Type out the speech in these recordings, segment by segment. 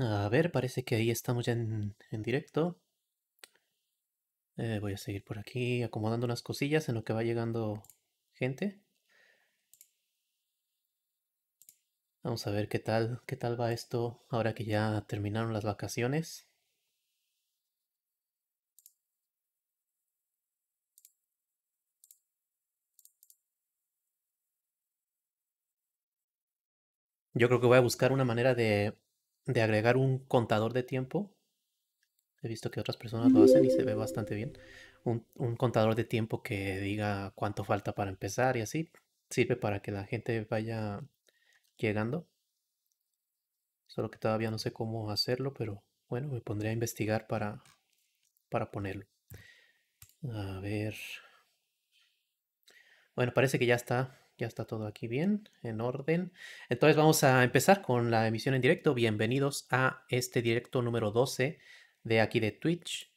A ver, parece que ahí estamos ya en, directo. Eh, voy a seguir por aquí acomodando unas cosillas en lo que va llegando gente. Vamos a ver qué tal, qué tal va esto ahora que ya terminaron las vacaciones. Yo creo que voy a buscar una manera de de agregar un contador de tiempo. He visto que otras personas lo hacen y se ve mm. bastante bien. Un, contador de tiempo que diga cuánto falta para empezar y así. Sirve para que la gente vaya llegando. Solo que todavía no sé cómo hacerlo, pero bueno, me pondré a investigar para, para ponerlo. A ver. Bueno, parece que ya está. Ya está todo aquí bien, en orden. Entonces vamos a empezar con la emisión en directo. Bienvenidos a este directo número 12 de aquí de Twitch.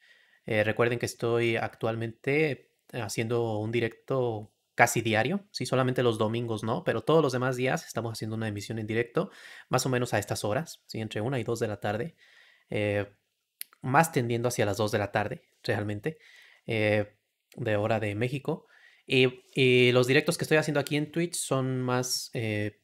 Eh, recuerden que estoy actualmente haciendo un directo casi diario, sí, solamente los domingos no, pero todos los demás días estamos haciendo una emisión en directo, más o menos a estas horas, sí, entre 1 y 2 de la tarde, eh, más tendiendo hacia las 2 de la tarde, realmente, eh, de hora de México. Y eh, eh, los directos que estoy haciendo aquí en Twitch son más eh,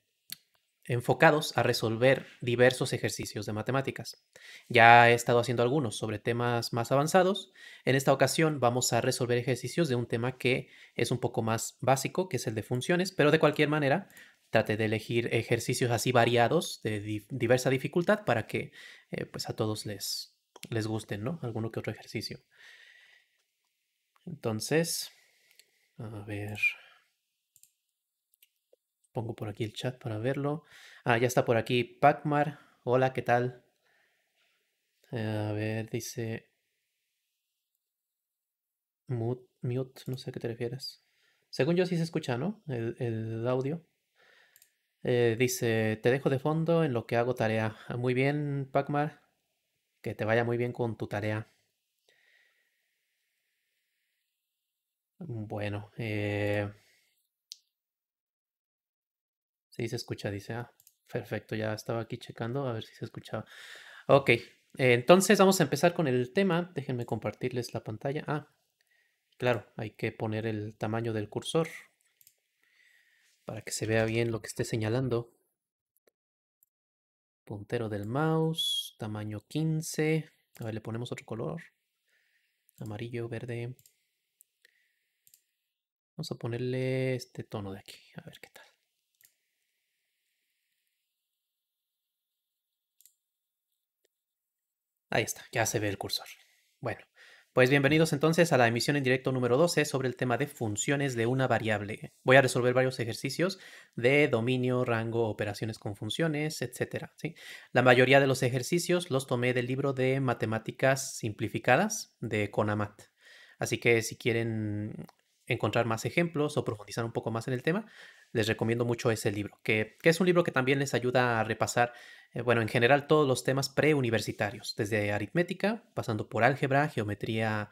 enfocados a resolver diversos ejercicios de matemáticas. Ya he estado haciendo algunos sobre temas más avanzados. En esta ocasión vamos a resolver ejercicios de un tema que es un poco más básico, que es el de funciones, pero de cualquier manera trate de elegir ejercicios así variados de diversa dificultad para que pues a todos les, les gusten, ¿no? Alguno que otro ejercicio. Entonces, a ver. Pongo por aquí el chat para verlo. Ah, ya está por aquí Pacmar. Hola, ¿qué tal? A ver, dice. Mute, no sé a qué te refieres. Según yo sí se escucha, ¿no? El, audio. Eh, dice, te dejo de fondo en lo que hago tarea. Ah, muy bien, Pacmar. Que te vaya muy bien con tu tarea. Bueno, eh, Si se escucha, dice. Ah, perfecto, ya estaba aquí checando a ver si se escuchaba. Ok, entonces vamos a empezar con el tema. Déjenme compartirles la pantalla. Ah, claro, hay que poner el tamaño del cursor para que se vea bien lo que esté señalando. Puntero del mouse, tamaño 15. A ver, le ponemos otro color. Amarillo, verde. Vamos a ponerle este tono de aquí, a ver qué tal. Ahí está, ya se ve el cursor. Bueno, pues bienvenidos entonces a la emisión en directo número 12 sobre el tema de funciones de una variable. Voy a resolver varios ejercicios de dominio, rango, operaciones con funciones, etc. La mayoría de los ejercicios los tomé del libro de Matemáticas Simplificadas de CONAMAT. Así que si quieren encontrar más ejemplos o profundizar un poco más en el tema, les recomiendo mucho ese libro, que, es un libro que también les ayuda a repasar, eh, bueno, en general todos los temas preuniversitarios, desde aritmética, pasando por álgebra, geometría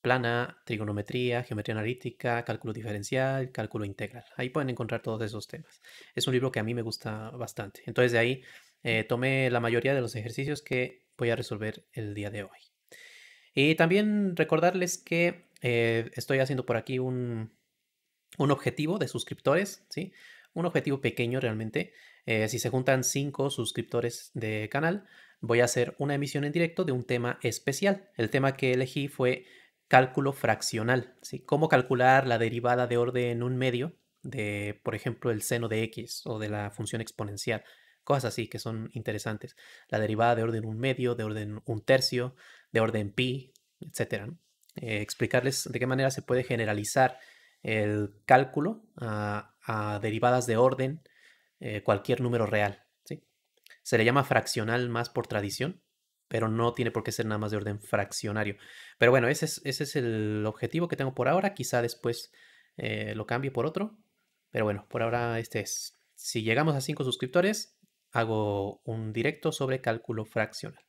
plana, trigonometría, geometría analítica, cálculo diferencial, cálculo integral. Ahí pueden encontrar todos esos temas. Es un libro que a mí me gusta bastante. Entonces de ahí eh, tomé la mayoría de los ejercicios que voy a resolver el día de hoy. Y también recordarles que eh, estoy haciendo por aquí un, objetivo de suscriptores, ¿sí? Un objetivo pequeño realmente. Eh, si se juntan 5 suscriptores de canal, voy a hacer una emisión en directo de un tema especial. El tema que elegí fue cálculo fraccional, ¿sí? Cómo calcular la derivada de orden un medio de, por ejemplo, el seno de x o de la función exponencial. Cosas así que son interesantes. La derivada de orden un medio, de orden un tercio, de orden pi, etcétera. Eh, explicarles de qué manera se puede generalizar el cálculo a, derivadas de orden eh, cualquier número real. ¿sí? Se le llama fraccional más por tradición, pero no tiene por qué ser nada más de orden fraccionario. Pero bueno, ese es, el objetivo que tengo por ahora. Quizá después eh, lo cambie por otro. Pero bueno, por ahora este es. Si llegamos a 5 suscriptores, hago un directo sobre cálculo fraccional.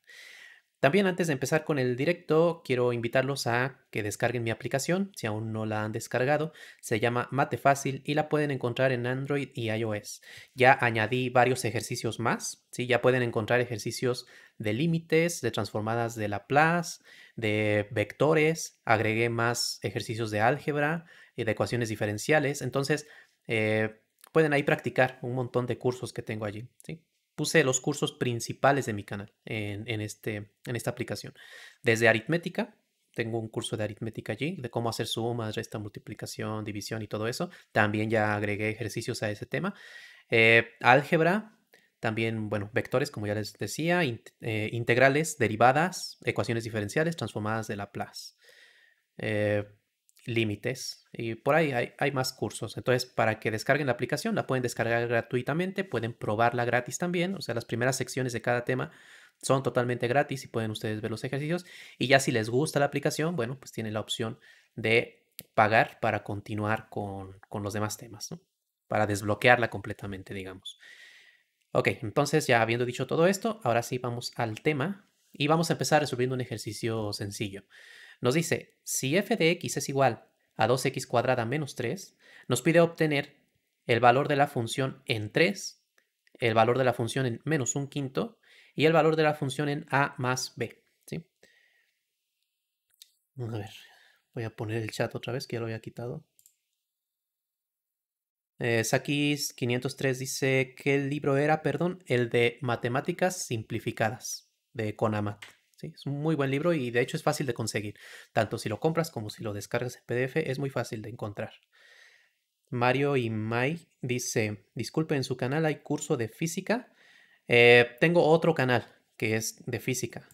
También antes de empezar con el directo, quiero invitarlos a que descarguen mi aplicación, si aún no la han descargado. Se llama Mate Fácil y la pueden encontrar en Android y iOS. Ya añadí varios ejercicios más, ¿sí? ya pueden encontrar ejercicios de límites, de transformadas de Laplace, de vectores, agregué más ejercicios de álgebra y de ecuaciones diferenciales. Entonces, eh, pueden ahí practicar un montón de cursos que tengo allí. ¿sí? puse los cursos principales de mi canal en, este, en esta aplicación. Desde aritmética, tengo un curso de aritmética allí, de cómo hacer sumas, resta, multiplicación, división y todo eso. También ya agregué ejercicios a ese tema. Eh, álgebra, también, bueno, vectores, como ya les decía, eh, integrales, derivadas, ecuaciones diferenciales, transformadas de Laplace. Eh, límites. Y por ahí hay, más cursos. Entonces, para que descarguen la aplicación, la pueden descargar gratuitamente, pueden probarla gratis también. O sea, las primeras secciones de cada tema son totalmente gratis y pueden ustedes ver los ejercicios. Y ya si les gusta la aplicación, bueno, pues tienen la opción de pagar para continuar con, con los demás temas, ¿no? Para desbloquearla completamente, digamos. Ok, entonces ya habiendo dicho todo esto, ahora sí vamos al tema y vamos a empezar resolviendo un ejercicio sencillo. Nos dice, si f de x es igual a 2x cuadrada menos 3, nos pide obtener el valor de la función en 3, el valor de la función en menos un quinto y el valor de la función en a más b. ¿sí? A ver, voy a poner el chat otra vez que ya lo había quitado. Eh, Sakis 503 dice, el libro era? Perdón, el de Matemáticas Simplificadas, de Conamat es un muy buen libro y de hecho es fácil de conseguir. Tanto si lo compras como si lo descargas en PDF, es muy fácil de encontrar. Mario y Mai dice, disculpe, en su canal hay curso de física. Eh, tengo otro canal que es de física.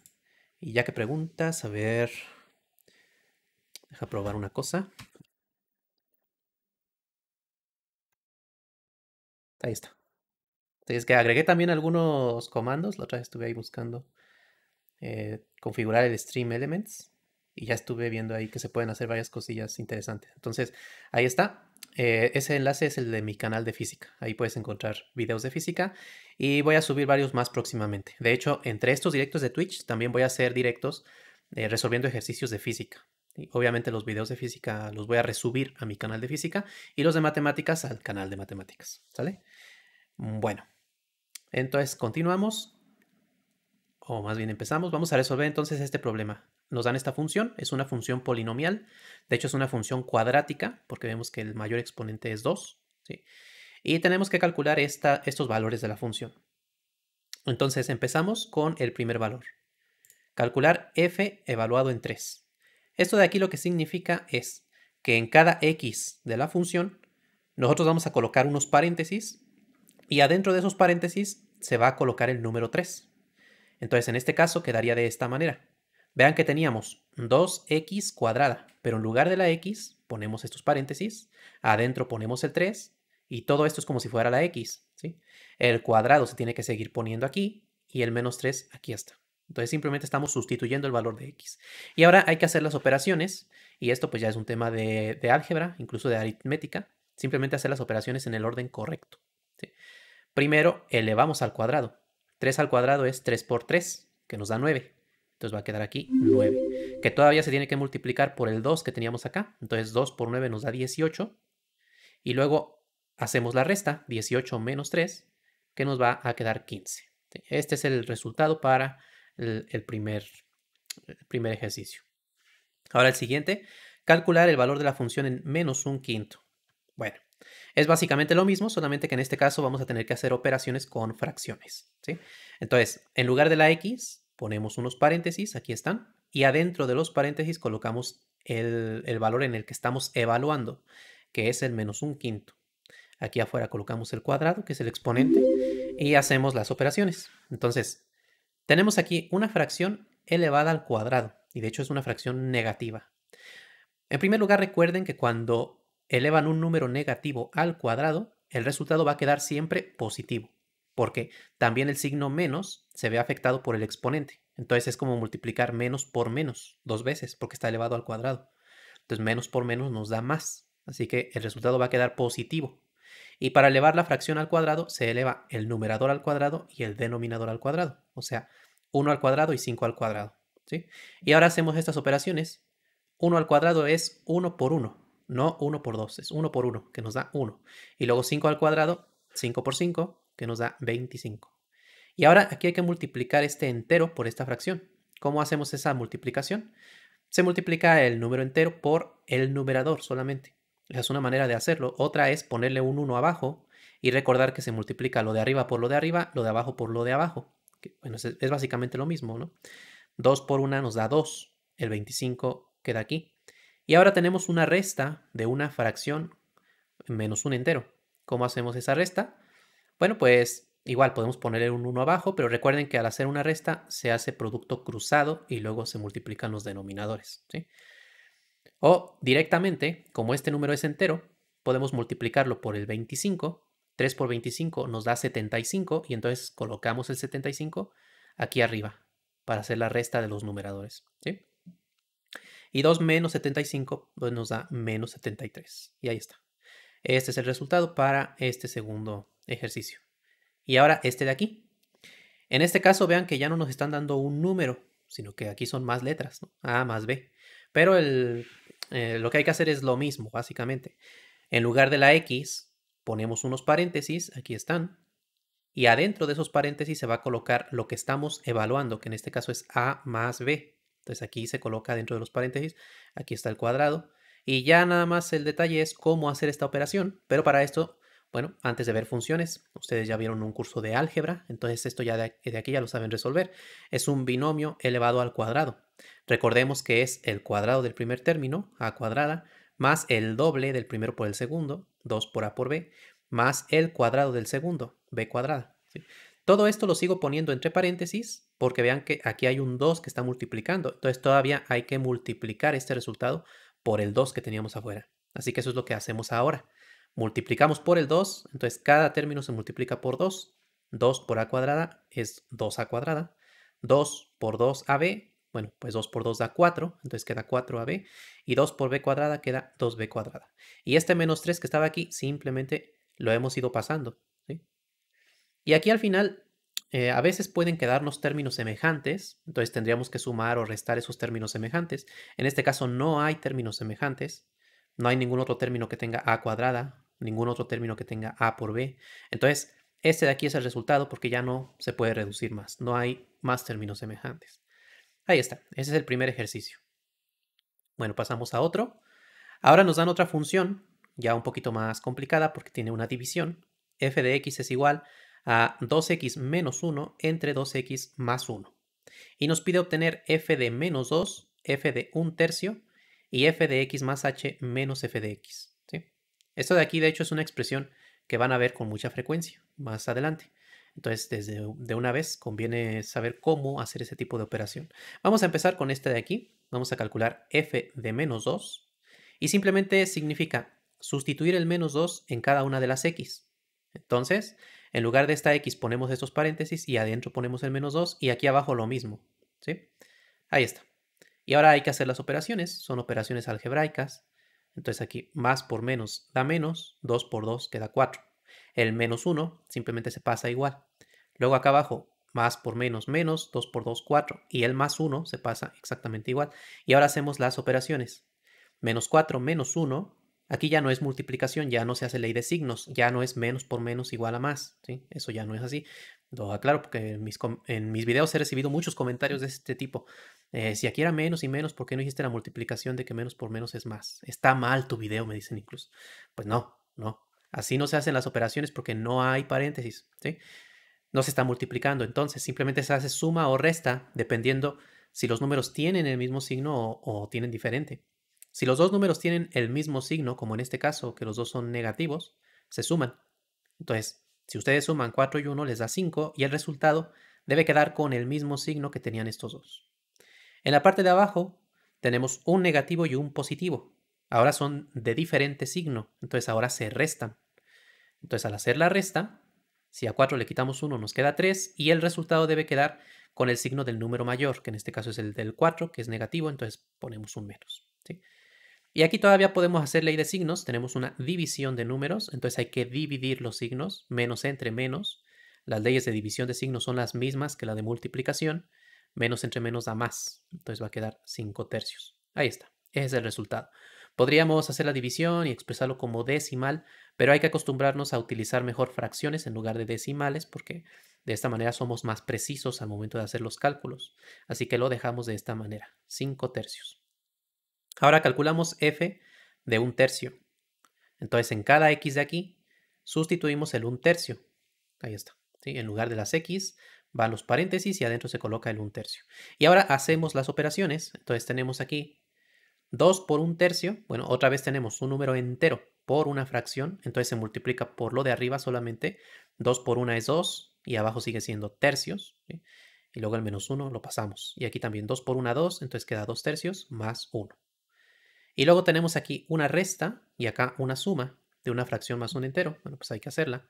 Y ya que preguntas, a ver, deja probar una cosa. Ahí está. Es que agregué también algunos comandos, la otra vez estuve ahí buscando. Eh, configurar el Stream Elements y ya estuve viendo ahí que se pueden hacer varias cosillas interesantes. Entonces, ahí está. Eh, ese enlace es el de mi canal de física. Ahí puedes encontrar videos de física y voy a subir varios más próximamente. De hecho, entre estos directos de Twitch también voy a hacer directos eh, resolviendo ejercicios de física. Y obviamente los videos de física los voy a resubir a mi canal de física y los de matemáticas al canal de matemáticas. ¿Sale? Bueno, entonces continuamos o más bien empezamos, vamos a resolver entonces este problema. Nos dan esta función, es una función polinomial, de hecho es una función cuadrática, porque vemos que el mayor exponente es 2, Y tenemos que calcular estos valores de la función. Entonces empezamos con el primer valor. Calcular f evaluado en 3. Esto de aquí lo que significa es que en cada x de la función, nosotros vamos a colocar unos paréntesis, y adentro de esos paréntesis se va a colocar el número 3. Entonces, en este caso quedaría de esta manera. Vean que teníamos 2x cuadrada, pero en lugar de la x ponemos estos paréntesis, adentro ponemos el 3 y todo esto es como si fuera la x. ¿sí? El cuadrado se tiene que seguir poniendo aquí y el menos 3 aquí está. Entonces simplemente estamos sustituyendo el valor de x. Y ahora hay que hacer las operaciones, y esto pues ya es un tema de, álgebra, incluso de aritmética, simplemente hacer las operaciones en el orden correcto. Primero elevamos al cuadrado, 3 al cuadrado es 3 por 3, que nos da 9. Entonces va a quedar aquí 9, que todavía se tiene que multiplicar por el 2 que teníamos acá. Entonces 2 por 9 nos da 18. Y luego hacemos la resta, 18 menos 3, que nos va a quedar 15. Este es el resultado para el, primer, primer ejercicio. Ahora el siguiente, calcular el valor de la función en menos un quinto. Bueno, es básicamente lo mismo, solamente que en este caso vamos a tener que hacer operaciones con fracciones. ¿sí? Entonces, en lugar de la x, ponemos unos paréntesis, aquí están, y adentro de los paréntesis colocamos el, el valor en el que estamos evaluando, que es el menos un quinto. Aquí afuera colocamos el cuadrado, que es el exponente, y hacemos las operaciones. Entonces, tenemos aquí una fracción elevada al cuadrado, y de hecho es una fracción negativa. En primer lugar, recuerden que cuando elevan un número negativo al cuadrado, el resultado va a quedar siempre positivo, porque también el signo menos se ve afectado por el exponente. Entonces es como multiplicar menos por menos dos veces, porque está elevado al cuadrado. Entonces menos por menos nos da más, así que el resultado va a quedar positivo. Y para elevar la fracción al cuadrado, se eleva el numerador al cuadrado y el denominador al cuadrado, o sea, 1 al cuadrado y 5 al cuadrado. ¿sí? Y ahora hacemos estas operaciones. 1 al cuadrado es 1 por 1, no 1 por 2, es 1 por 1, que nos da 1. Y luego 5 al cuadrado, 5 por 5, que nos da 25. Y ahora aquí hay que multiplicar este entero por esta fracción. ¿Cómo hacemos esa multiplicación? Se multiplica el número entero por el numerador solamente. es una manera de hacerlo. Otra es ponerle un 1 abajo y recordar que se multiplica lo de arriba por lo de arriba, lo de abajo por lo de abajo. es básicamente lo mismo, ¿no? 2 por 1 nos da 2. El 25 queda aquí. Y ahora tenemos una resta de una fracción menos un entero. ¿Cómo hacemos esa resta? Bueno, pues igual podemos ponerle un 1 abajo, pero recuerden que al hacer una resta se hace producto cruzado y luego se multiplican los denominadores. O directamente, como este número es entero, podemos multiplicarlo por el 25. 3 por 25 nos da 75 y entonces colocamos el 75 aquí arriba para hacer la resta de los numeradores. Y 2 menos 75 pues nos da menos 73. Y ahí está. Este es el resultado para este segundo ejercicio. Y ahora este de aquí. En este caso vean que ya no nos están dando un número, sino que aquí son más letras, ¿no? A más B. Pero el, eh, lo que hay que hacer es lo mismo, básicamente. En lugar de la X, ponemos unos paréntesis, aquí están, y adentro de esos paréntesis se va a colocar lo que estamos evaluando, que en este caso es A más B. Entonces aquí se coloca dentro de los paréntesis, aquí está el cuadrado. Y ya nada más el detalle es cómo hacer esta operación, pero para esto, bueno, antes de ver funciones, ustedes ya vieron un curso de álgebra, entonces esto ya de, aquí ya lo saben resolver. Es un binomio elevado al cuadrado. Recordemos que es el cuadrado del primer término, a cuadrada, más el doble del primero por el segundo, 2 por a por b, más el cuadrado del segundo, b cuadrada. Todo esto lo sigo poniendo entre paréntesis porque vean que aquí hay un 2 que está multiplicando. Entonces todavía hay que multiplicar este resultado por el 2 que teníamos afuera. Así que eso es lo que hacemos ahora. Multiplicamos por el 2, entonces cada término se multiplica por 2. 2 por a cuadrada es 2a cuadrada. 2 por 2ab, bueno, pues 2 por 2 da 4, entonces queda 4ab. Y 2 por b cuadrada queda 2b cuadrada. Y este menos 3 que estaba aquí simplemente lo hemos ido pasando. Y aquí al final, eh, a veces pueden quedarnos términos semejantes, entonces tendríamos que sumar o restar esos términos semejantes. En este caso no hay términos semejantes, no hay ningún otro término que tenga a cuadrada, ningún otro término que tenga a por b. Entonces, este de aquí es el resultado porque ya no se puede reducir más, no hay más términos semejantes. Ahí está, ese es el primer ejercicio. Bueno, pasamos a otro. Ahora nos dan otra función, ya un poquito más complicada porque tiene una división. f de x es igual a 2x menos 1 entre 2x más 1. Y nos pide obtener f de menos 2, f de 1 tercio y f de x más h menos f de x. Esto de aquí, de hecho, es una expresión que van a ver con mucha frecuencia más adelante. Entonces, desde de una vez conviene saber cómo hacer ese tipo de operación. Vamos a empezar con este de aquí. Vamos a calcular f de menos 2. Y simplemente significa sustituir el menos 2 en cada una de las x. Entonces, en lugar de esta x ponemos estos paréntesis y adentro ponemos el menos 2 y aquí abajo lo mismo. ¿sí? Ahí está. Y ahora hay que hacer las operaciones, son operaciones algebraicas. Entonces aquí más por menos da menos, 2 por 2 queda 4. El menos 1 simplemente se pasa igual. Luego acá abajo más por menos menos, 2 por 2 4 y el más 1 se pasa exactamente igual. Y ahora hacemos las operaciones. Menos 4 menos 1 Aquí ya no es multiplicación, ya no se hace ley de signos, ya no es menos por menos igual a más, ¿sí? Eso ya no es así. Lo aclaro porque en mis, videos he recibido muchos comentarios de este tipo. Eh, si aquí era menos y menos, ¿por qué no hiciste la multiplicación de que menos por menos es más? Está mal tu video, me dicen incluso. Pues no, no. Así no se hacen las operaciones porque no hay paréntesis, ¿sí? No se está multiplicando, entonces simplemente se hace suma o resta dependiendo si los números tienen el mismo signo o tienen diferente. Si los dos números tienen el mismo signo, como en este caso, que los dos son negativos, se suman. Entonces, si ustedes suman 4 y 1, les da 5 y el resultado debe quedar con el mismo signo que tenían estos dos. En la parte de abajo tenemos un negativo y un positivo. Ahora son de diferente signo, entonces ahora se restan. Entonces al hacer la resta, si a 4 le quitamos 1 nos queda 3 y el resultado debe quedar con el signo del número mayor, que en este caso es el del 4, que es negativo, entonces ponemos un menos. Y aquí todavía podemos hacer ley de signos, tenemos una división de números, entonces hay que dividir los signos, menos entre menos. Las leyes de división de signos son las mismas que la de multiplicación, menos entre menos da más, entonces va a quedar 5 tercios. Ahí está, ese es el resultado. Podríamos hacer la división y expresarlo como decimal, pero hay que acostumbrarnos a utilizar mejor fracciones en lugar de decimales porque de esta manera somos más precisos al momento de hacer los cálculos. Así que lo dejamos de esta manera, 5 tercios. Ahora calculamos f de un tercio. Entonces en cada x de aquí sustituimos el 1 tercio. Ahí está. En lugar de las x van los paréntesis y adentro se coloca el 1 tercio. Y ahora hacemos las operaciones. Entonces tenemos aquí 2 por 1 tercio. Bueno, otra vez tenemos un número entero por una fracción. Entonces se multiplica por lo de arriba solamente. 2 por 1 es 2 y abajo sigue siendo tercios. Y luego el menos 1 lo pasamos. Y aquí también 2 por 1, 2. Entonces queda 2 tercios más 1. Y luego tenemos aquí una resta y acá una suma de una fracción más un entero. Bueno, pues hay que hacerla.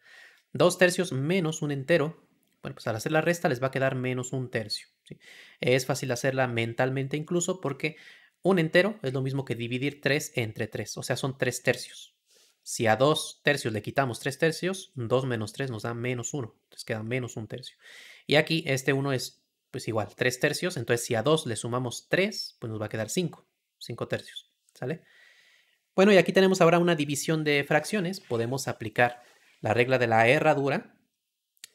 Dos tercios menos un entero. Bueno, pues al hacer la resta les va a quedar menos un tercio. ¿sí? Es fácil hacerla mentalmente incluso porque un entero es lo mismo que dividir 3 entre 3. O sea, son 3 tercios. Si a 2 tercios le quitamos 3 tercios, 2 menos 3 nos da menos 1. Entonces queda menos un tercio. Y aquí este 1 es pues igual, 3 tercios. Entonces si a 2 le sumamos 3, pues nos va a quedar 5. 5 tercios. ¿Sale? Bueno, y aquí tenemos ahora una división de fracciones. Podemos aplicar la regla de la herradura,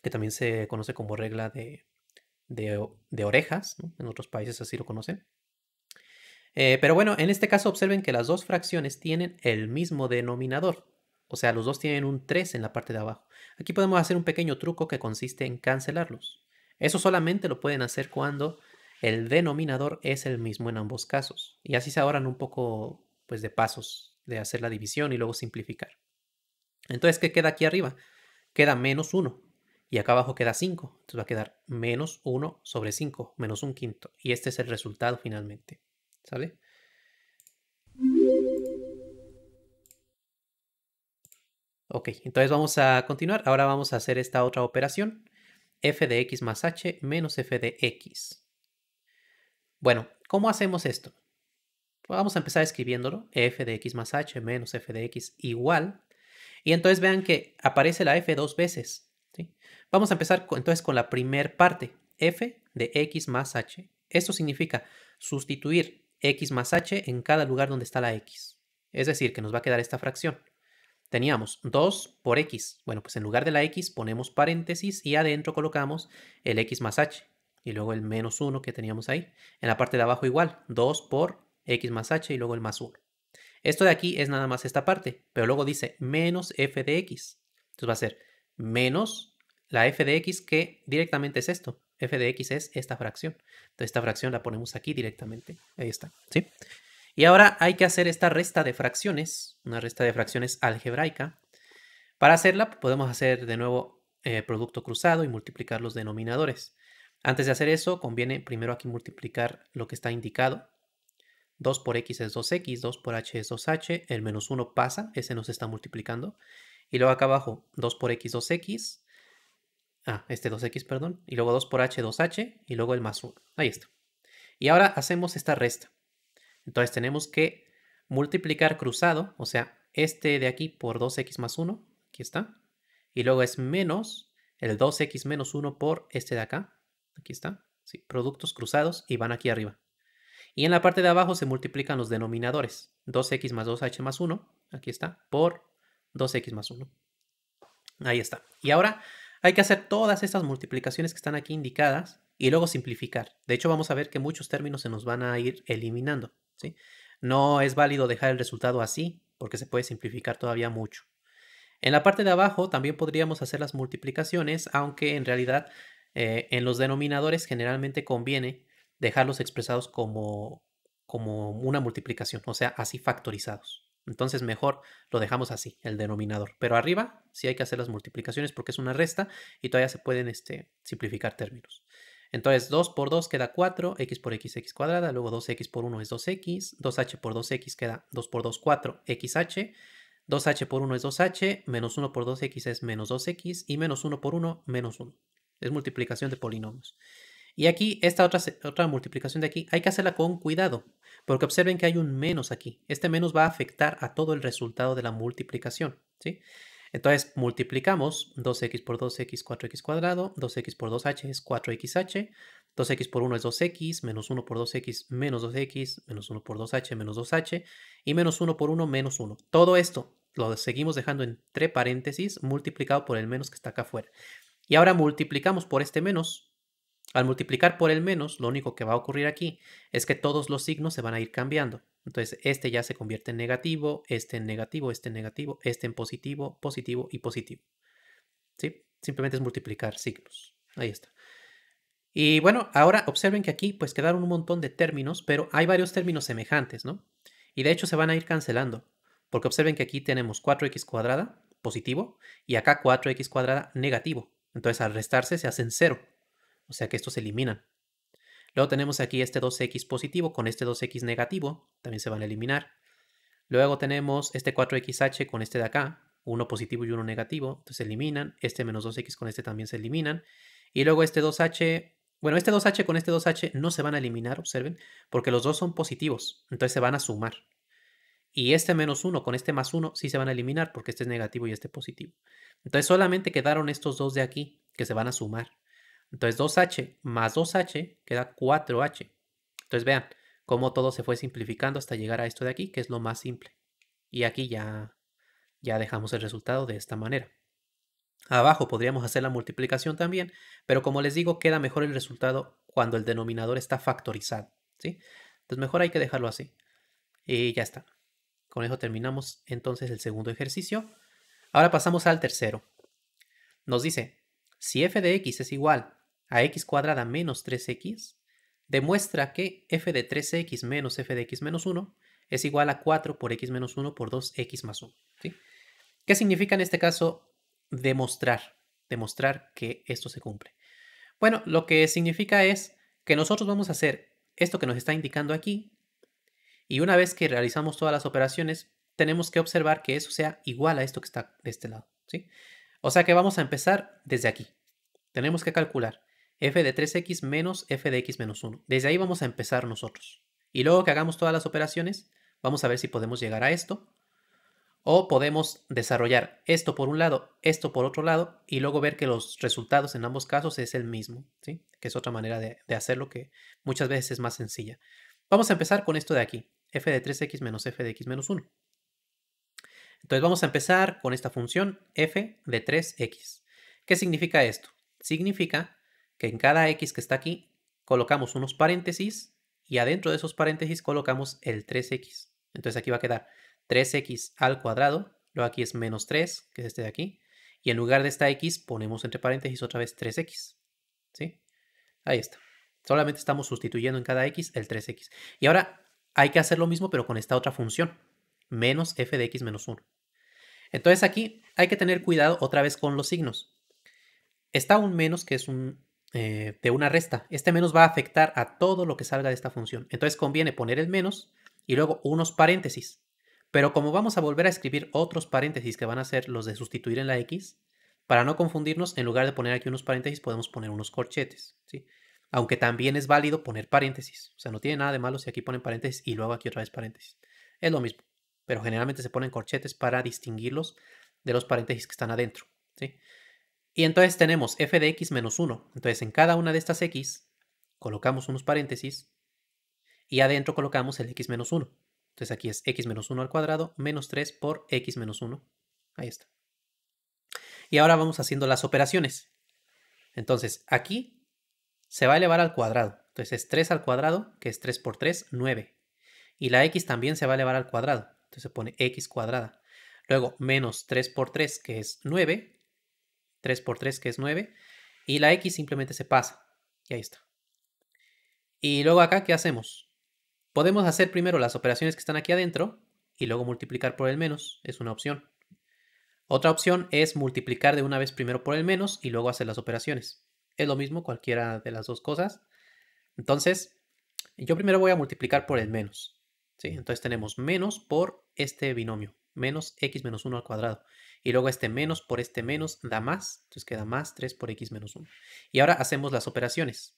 que también se conoce como regla de, de, orejas. En otros países así lo conocen. Eh, pero bueno, en este caso observen que las dos fracciones tienen el mismo denominador. O sea, los dos tienen un 3 en la parte de abajo. Aquí podemos hacer un pequeño truco que consiste en cancelarlos. Eso solamente lo pueden hacer cuando el denominador es el mismo en ambos casos. Y así se ahorran un poco pues, de pasos de hacer la división y luego simplificar. Entonces, ¿qué queda aquí arriba? Queda menos 1. Y acá abajo queda 5. Entonces va a quedar menos 1 sobre 5, menos un quinto. Y este es el resultado finalmente. ¿Sale? Ok, entonces vamos a continuar. Ahora vamos a hacer esta otra operación. f de x más h menos f de x. Bueno, ¿cómo hacemos esto? Vamos a empezar escribiéndolo, f de x más h menos f de x igual, y entonces vean que aparece la f dos veces. Vamos a empezar entonces con la primer parte, f de x más h. Esto significa sustituir x más h en cada lugar donde está la x. Es decir, que nos va a quedar esta fracción. Teníamos 2 por x. Bueno, pues en lugar de la x ponemos paréntesis y adentro colocamos el x más h y luego el menos 1 que teníamos ahí. En la parte de abajo igual, 2 por x más h y luego el más 1. Esto de aquí es nada más esta parte, pero luego dice menos f de x. Entonces va a ser menos la f de x que directamente es esto. f de x es esta fracción. Entonces esta fracción la ponemos aquí directamente. Ahí está, ¿sí? Y ahora hay que hacer esta resta de fracciones, una resta de fracciones algebraica. Para hacerla podemos hacer de nuevo eh, producto cruzado y multiplicar los denominadores. Antes de hacer eso, conviene primero aquí multiplicar lo que está indicado. 2 por x es 2x, 2 por h es 2h, el menos 1 pasa, ese nos está multiplicando. Y luego acá abajo, 2 por x, 2x, ah, este 2x, perdón, y luego 2 por h, 2h, y luego el más 1. Ahí está. Y ahora hacemos esta resta. Entonces tenemos que multiplicar cruzado, o sea, este de aquí por 2x más 1, aquí está, y luego es menos el 2x menos 1 por este de acá, Aquí está. Sí, productos cruzados y van aquí arriba. Y en la parte de abajo se multiplican los denominadores. 2x más 2h más 1, aquí está, por 2x más 1. Ahí está. Y ahora hay que hacer todas estas multiplicaciones que están aquí indicadas y luego simplificar. De hecho, vamos a ver que muchos términos se nos van a ir eliminando. ¿sí? No es válido dejar el resultado así porque se puede simplificar todavía mucho. En la parte de abajo también podríamos hacer las multiplicaciones, aunque en realidad eh, en los denominadores generalmente conviene dejarlos expresados como, como una multiplicación, o sea, así factorizados. Entonces mejor lo dejamos así, el denominador. Pero arriba sí hay que hacer las multiplicaciones porque es una resta y todavía se pueden este, simplificar términos. Entonces 2 por 2 queda 4, x por x, x cuadrada, luego 2x por 1 es 2x, 2h por 2x queda 2 por 2, 4, xh, 2h por 1 es 2h, menos 1 por 2x es menos 2x y menos 1 por 1, menos 1 es multiplicación de polinomios. Y aquí, esta otra, otra multiplicación de aquí, hay que hacerla con cuidado, porque observen que hay un menos aquí. Este menos va a afectar a todo el resultado de la multiplicación, ¿sí? Entonces, multiplicamos 2x por 2x, 4x cuadrado, 2x por 2h es 4xh, 2x por 1 es 2x, menos 1 por 2x, menos 2x, menos 1 por 2h, menos 2h, y menos 1 por 1, menos 1. Todo esto lo seguimos dejando entre paréntesis multiplicado por el menos que está acá afuera. Y ahora multiplicamos por este menos. Al multiplicar por el menos, lo único que va a ocurrir aquí es que todos los signos se van a ir cambiando. Entonces, este ya se convierte en negativo, este en negativo, este en negativo, este en positivo, positivo y positivo. ¿Sí? Simplemente es multiplicar signos. Ahí está. Y bueno, ahora observen que aquí pues quedaron un montón de términos, pero hay varios términos semejantes, ¿no? Y de hecho se van a ir cancelando, porque observen que aquí tenemos 4x cuadrada positivo y acá 4x cuadrada negativo. Entonces al restarse se hacen 0, o sea que estos se eliminan. Luego tenemos aquí este 2x positivo con este 2x negativo, también se van a eliminar. Luego tenemos este 4xh con este de acá, 1 positivo y 1 negativo, entonces se eliminan. Este menos 2x con este también se eliminan. Y luego este 2h, bueno, este 2h con este 2h no se van a eliminar, observen, porque los dos son positivos, entonces se van a sumar. Y este menos uno con este más uno sí se van a eliminar porque este es negativo y este positivo. Entonces solamente quedaron estos dos de aquí que se van a sumar. Entonces 2h más 2h queda 4h. Entonces vean cómo todo se fue simplificando hasta llegar a esto de aquí, que es lo más simple. Y aquí ya, ya dejamos el resultado de esta manera. Abajo podríamos hacer la multiplicación también, pero como les digo, queda mejor el resultado cuando el denominador está factorizado. ¿sí? Entonces mejor hay que dejarlo así. Y ya está. Con eso terminamos entonces el segundo ejercicio. Ahora pasamos al tercero. Nos dice, si f de x es igual a x cuadrada menos 3x, demuestra que f de 3x menos f de x menos 1 es igual a 4 por x menos 1 por 2x más 1. ¿Qué significa en este caso demostrar? Demostrar que esto se cumple. Bueno, lo que significa es que nosotros vamos a hacer esto que nos está indicando aquí y una vez que realizamos todas las operaciones, tenemos que observar que eso sea igual a esto que está de este lado. ¿sí? O sea que vamos a empezar desde aquí. Tenemos que calcular f de 3x menos f de x menos 1. Desde ahí vamos a empezar nosotros. Y luego que hagamos todas las operaciones, vamos a ver si podemos llegar a esto. O podemos desarrollar esto por un lado, esto por otro lado, y luego ver que los resultados en ambos casos es el mismo, ¿sí? Que es otra manera de, de hacerlo que muchas veces es más sencilla. Vamos a empezar con esto de aquí f de 3x menos f de x menos 1. Entonces vamos a empezar con esta función f de 3x. ¿Qué significa esto? Significa que en cada x que está aquí colocamos unos paréntesis y adentro de esos paréntesis colocamos el 3x. Entonces aquí va a quedar 3x al cuadrado, luego aquí es menos 3, que es este de aquí, y en lugar de esta x ponemos entre paréntesis otra vez 3x. ¿Sí? Ahí está. Solamente estamos sustituyendo en cada x el 3x. Y ahora hay que hacer lo mismo pero con esta otra función, menos f de x menos 1. Entonces aquí hay que tener cuidado otra vez con los signos. Está un menos que es un eh, de una resta. Este menos va a afectar a todo lo que salga de esta función. Entonces conviene poner el menos y luego unos paréntesis. Pero como vamos a volver a escribir otros paréntesis que van a ser los de sustituir en la x, para no confundirnos, en lugar de poner aquí unos paréntesis podemos poner unos corchetes. ¿sí? Aunque también es válido poner paréntesis. O sea, no tiene nada de malo si aquí ponen paréntesis y luego aquí otra vez paréntesis. Es lo mismo. Pero generalmente se ponen corchetes para distinguirlos de los paréntesis que están adentro. Y entonces tenemos f de x menos 1. Entonces en cada una de estas x colocamos unos paréntesis y adentro colocamos el x menos 1. Entonces aquí es x menos 1 al cuadrado menos 3 por x menos 1. Ahí está. Y ahora vamos haciendo las operaciones. Entonces aquí se va a elevar al cuadrado. Entonces es 3 al cuadrado, que es 3 por 3, 9. Y la x también se va a elevar al cuadrado. Entonces se pone x cuadrada. Luego menos 3 por 3, que es 9. 3 por 3, que es 9. Y la x simplemente se pasa. Y ahí está. Y luego acá, ¿qué hacemos? Podemos hacer primero las operaciones que están aquí adentro y luego multiplicar por el menos. Es una opción. Otra opción es multiplicar de una vez primero por el menos y luego hacer las operaciones. Es lo mismo cualquiera de las dos cosas. Entonces, yo primero voy a multiplicar por el menos. Entonces tenemos menos por este binomio, menos x menos 1 al cuadrado. Y luego este menos por este menos da más, entonces queda más 3 por x menos 1. Y ahora hacemos las operaciones.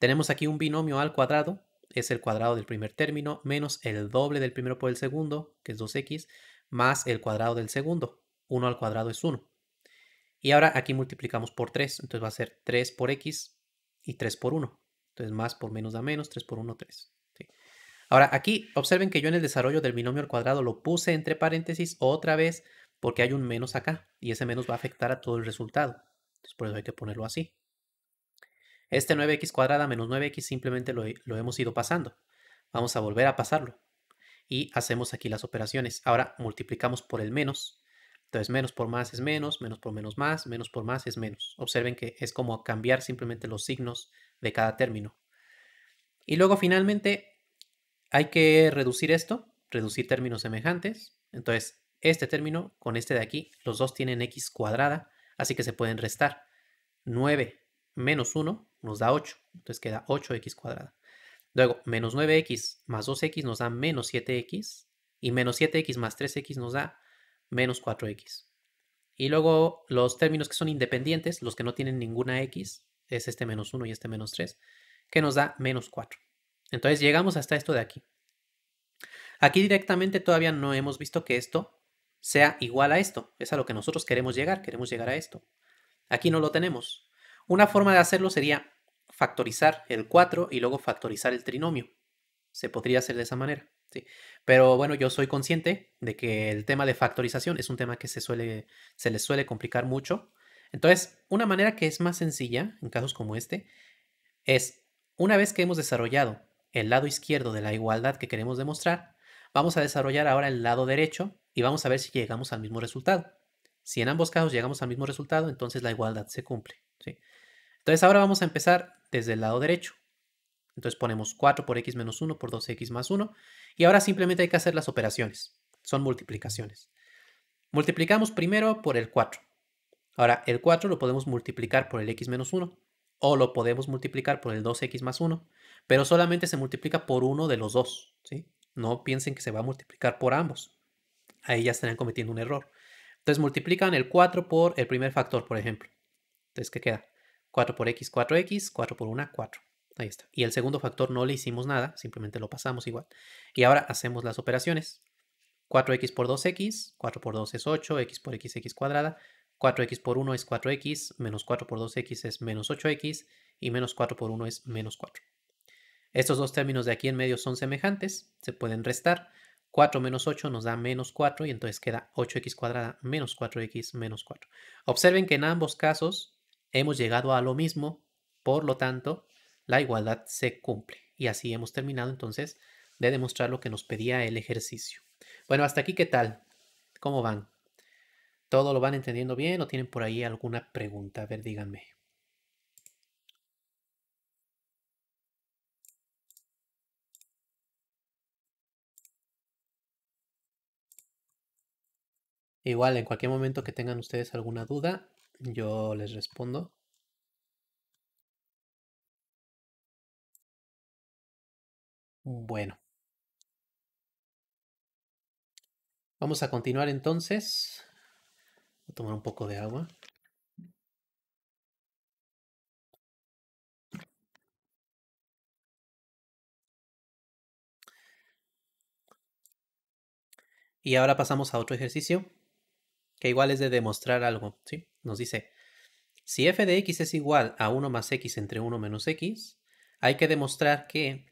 Tenemos aquí un binomio al cuadrado, es el cuadrado del primer término, menos el doble del primero por el segundo, que es 2x, más el cuadrado del segundo. 1 al cuadrado es 1. Y ahora aquí multiplicamos por 3, entonces va a ser 3 por x y 3 por 1. Entonces más por menos da menos, 3 por 1, 3. Ahora aquí observen que yo en el desarrollo del binomio al cuadrado lo puse entre paréntesis otra vez porque hay un menos acá y ese menos va a afectar a todo el resultado. Entonces por eso hay que ponerlo así. Este 9x cuadrada menos 9x simplemente lo, lo hemos ido pasando. Vamos a volver a pasarlo y hacemos aquí las operaciones. Ahora multiplicamos por el menos entonces, menos por más es menos, menos por menos más, menos por más es menos. Observen que es como cambiar simplemente los signos de cada término. Y luego finalmente hay que reducir esto, reducir términos semejantes. Entonces, este término con este de aquí, los dos tienen x cuadrada, así que se pueden restar. 9 menos 1 nos da 8, entonces queda 8x cuadrada. Luego, menos 9x más 2x nos da menos 7x, y menos 7x más 3x nos da menos 4x. Y luego los términos que son independientes, los que no tienen ninguna x, es este menos 1 y este menos 3, que nos da menos 4. Entonces llegamos hasta esto de aquí. Aquí directamente todavía no hemos visto que esto sea igual a esto. Es a lo que nosotros queremos llegar, queremos llegar a esto. Aquí no lo tenemos. Una forma de hacerlo sería factorizar el 4 y luego factorizar el trinomio. Se podría hacer de esa manera. ¿sí? Pero bueno, yo soy consciente de que el tema de factorización es un tema que se, suele, se les suele complicar mucho. Entonces, una manera que es más sencilla en casos como este es, una vez que hemos desarrollado el lado izquierdo de la igualdad que queremos demostrar, vamos a desarrollar ahora el lado derecho y vamos a ver si llegamos al mismo resultado. Si en ambos casos llegamos al mismo resultado, entonces la igualdad se cumple. Entonces ahora vamos a empezar desde el lado derecho. Entonces ponemos 4 por x menos 1 por 2x más 1. Y ahora simplemente hay que hacer las operaciones. Son multiplicaciones. Multiplicamos primero por el 4. Ahora, el 4 lo podemos multiplicar por el x menos 1 o lo podemos multiplicar por el 2x más 1, pero solamente se multiplica por uno de los dos, No piensen que se va a multiplicar por ambos. Ahí ya estarán cometiendo un error. Entonces multiplican el 4 por el primer factor, por ejemplo. Entonces, ¿qué queda? 4 por x, 4x, 4 por 1, 4. Ahí está. Y el segundo factor no le hicimos nada, simplemente lo pasamos igual. Y ahora hacemos las operaciones. 4x por 2x, 4 por 2 es 8, x por x, x cuadrada, 4x por 1 es 4x, menos 4 por 2x es menos 8x, y menos 4 por 1 es menos 4. Estos dos términos de aquí en medio son semejantes, se pueden restar. 4 menos 8 nos da menos 4 y entonces queda 8x cuadrada menos 4x menos 4. Observen que en ambos casos hemos llegado a lo mismo, por lo tanto, la igualdad se cumple. Y así hemos terminado entonces de demostrar lo que nos pedía el ejercicio. Bueno, hasta aquí, ¿qué tal? ¿Cómo van? ¿Todo lo van entendiendo bien o tienen por ahí alguna pregunta? A ver, díganme. Igual, en cualquier momento que tengan ustedes alguna duda, yo les respondo. Bueno. Vamos a continuar entonces. Voy a tomar un poco de agua. Y ahora pasamos a otro ejercicio, que igual es de demostrar algo, ¿sí? Nos dice, si f de x es igual a 1 más x entre 1 menos x, hay que demostrar que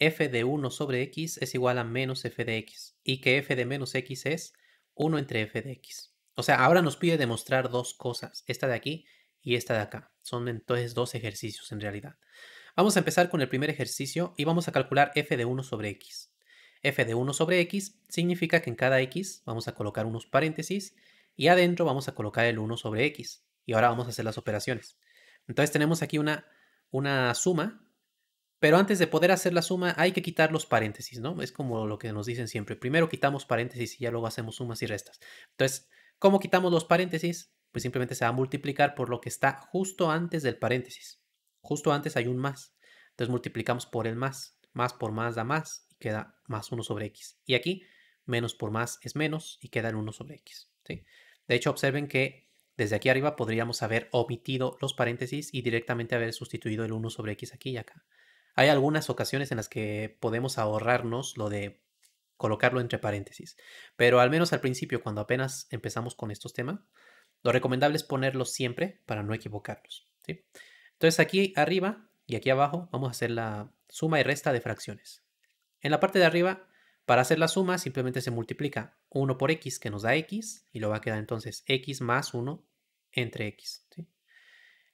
f de 1 sobre x es igual a menos f de x y que f de menos x es 1 entre f de x. O sea, ahora nos pide demostrar dos cosas, esta de aquí y esta de acá. Son entonces dos ejercicios en realidad. Vamos a empezar con el primer ejercicio y vamos a calcular f de 1 sobre x. f de 1 sobre x significa que en cada x vamos a colocar unos paréntesis y adentro vamos a colocar el 1 sobre x. Y ahora vamos a hacer las operaciones. Entonces tenemos aquí una, una suma pero antes de poder hacer la suma hay que quitar los paréntesis, ¿no? Es como lo que nos dicen siempre. Primero quitamos paréntesis y ya luego hacemos sumas y restas. Entonces, ¿cómo quitamos los paréntesis? Pues simplemente se va a multiplicar por lo que está justo antes del paréntesis. Justo antes hay un más. Entonces multiplicamos por el más. Más por más da más y queda más 1 sobre x. Y aquí menos por más es menos y queda el 1 sobre x. De hecho, observen que desde aquí arriba podríamos haber omitido los paréntesis y directamente haber sustituido el 1 sobre x aquí y acá. Hay algunas ocasiones en las que podemos ahorrarnos lo de colocarlo entre paréntesis, pero al menos al principio, cuando apenas empezamos con estos temas, lo recomendable es ponerlos siempre para no equivocarnos. Entonces aquí arriba y aquí abajo vamos a hacer la suma y resta de fracciones. En la parte de arriba, para hacer la suma simplemente se multiplica 1 por x que nos da x y lo va a quedar entonces x más 1 entre x.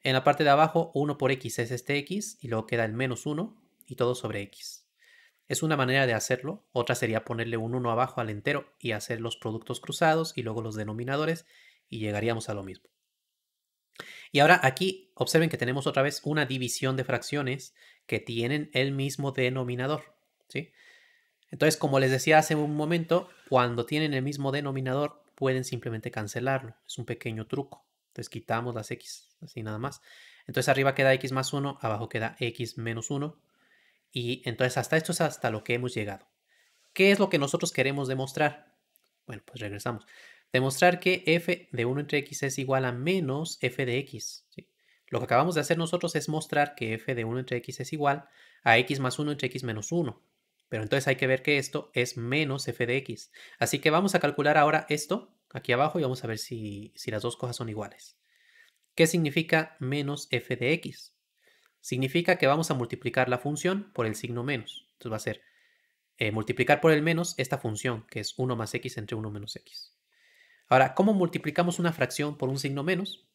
En la parte de abajo, 1 por x es este x y luego queda el menos 1 y todo sobre x. Es una manera de hacerlo, otra sería ponerle un 1 abajo al entero y hacer los productos cruzados y luego los denominadores y llegaríamos a lo mismo. Y ahora aquí observen que tenemos otra vez una división de fracciones que tienen el mismo denominador. ¿sí? Entonces, como les decía hace un momento, cuando tienen el mismo denominador pueden simplemente cancelarlo. Es un pequeño truco. Entonces quitamos las x, así nada más. Entonces arriba queda x más 1, abajo queda x menos 1. Y entonces hasta esto es hasta lo que hemos llegado. ¿Qué es lo que nosotros queremos demostrar? Bueno, pues regresamos. Demostrar que f de 1 entre x es igual a menos f de x. Lo que acabamos de hacer nosotros es mostrar que f de 1 entre x es igual a x más 1 entre x menos 1. Pero entonces hay que ver que esto es menos f de x. Así que vamos a calcular ahora esto aquí abajo y vamos a ver si, las dos cosas son iguales. ¿Qué significa menos f de x? Significa que vamos a multiplicar la función por el signo menos. Entonces va a ser eh, multiplicar por el menos esta función, que es 1 más x entre 1 menos x. Ahora, ¿cómo multiplicamos una fracción por un signo menos?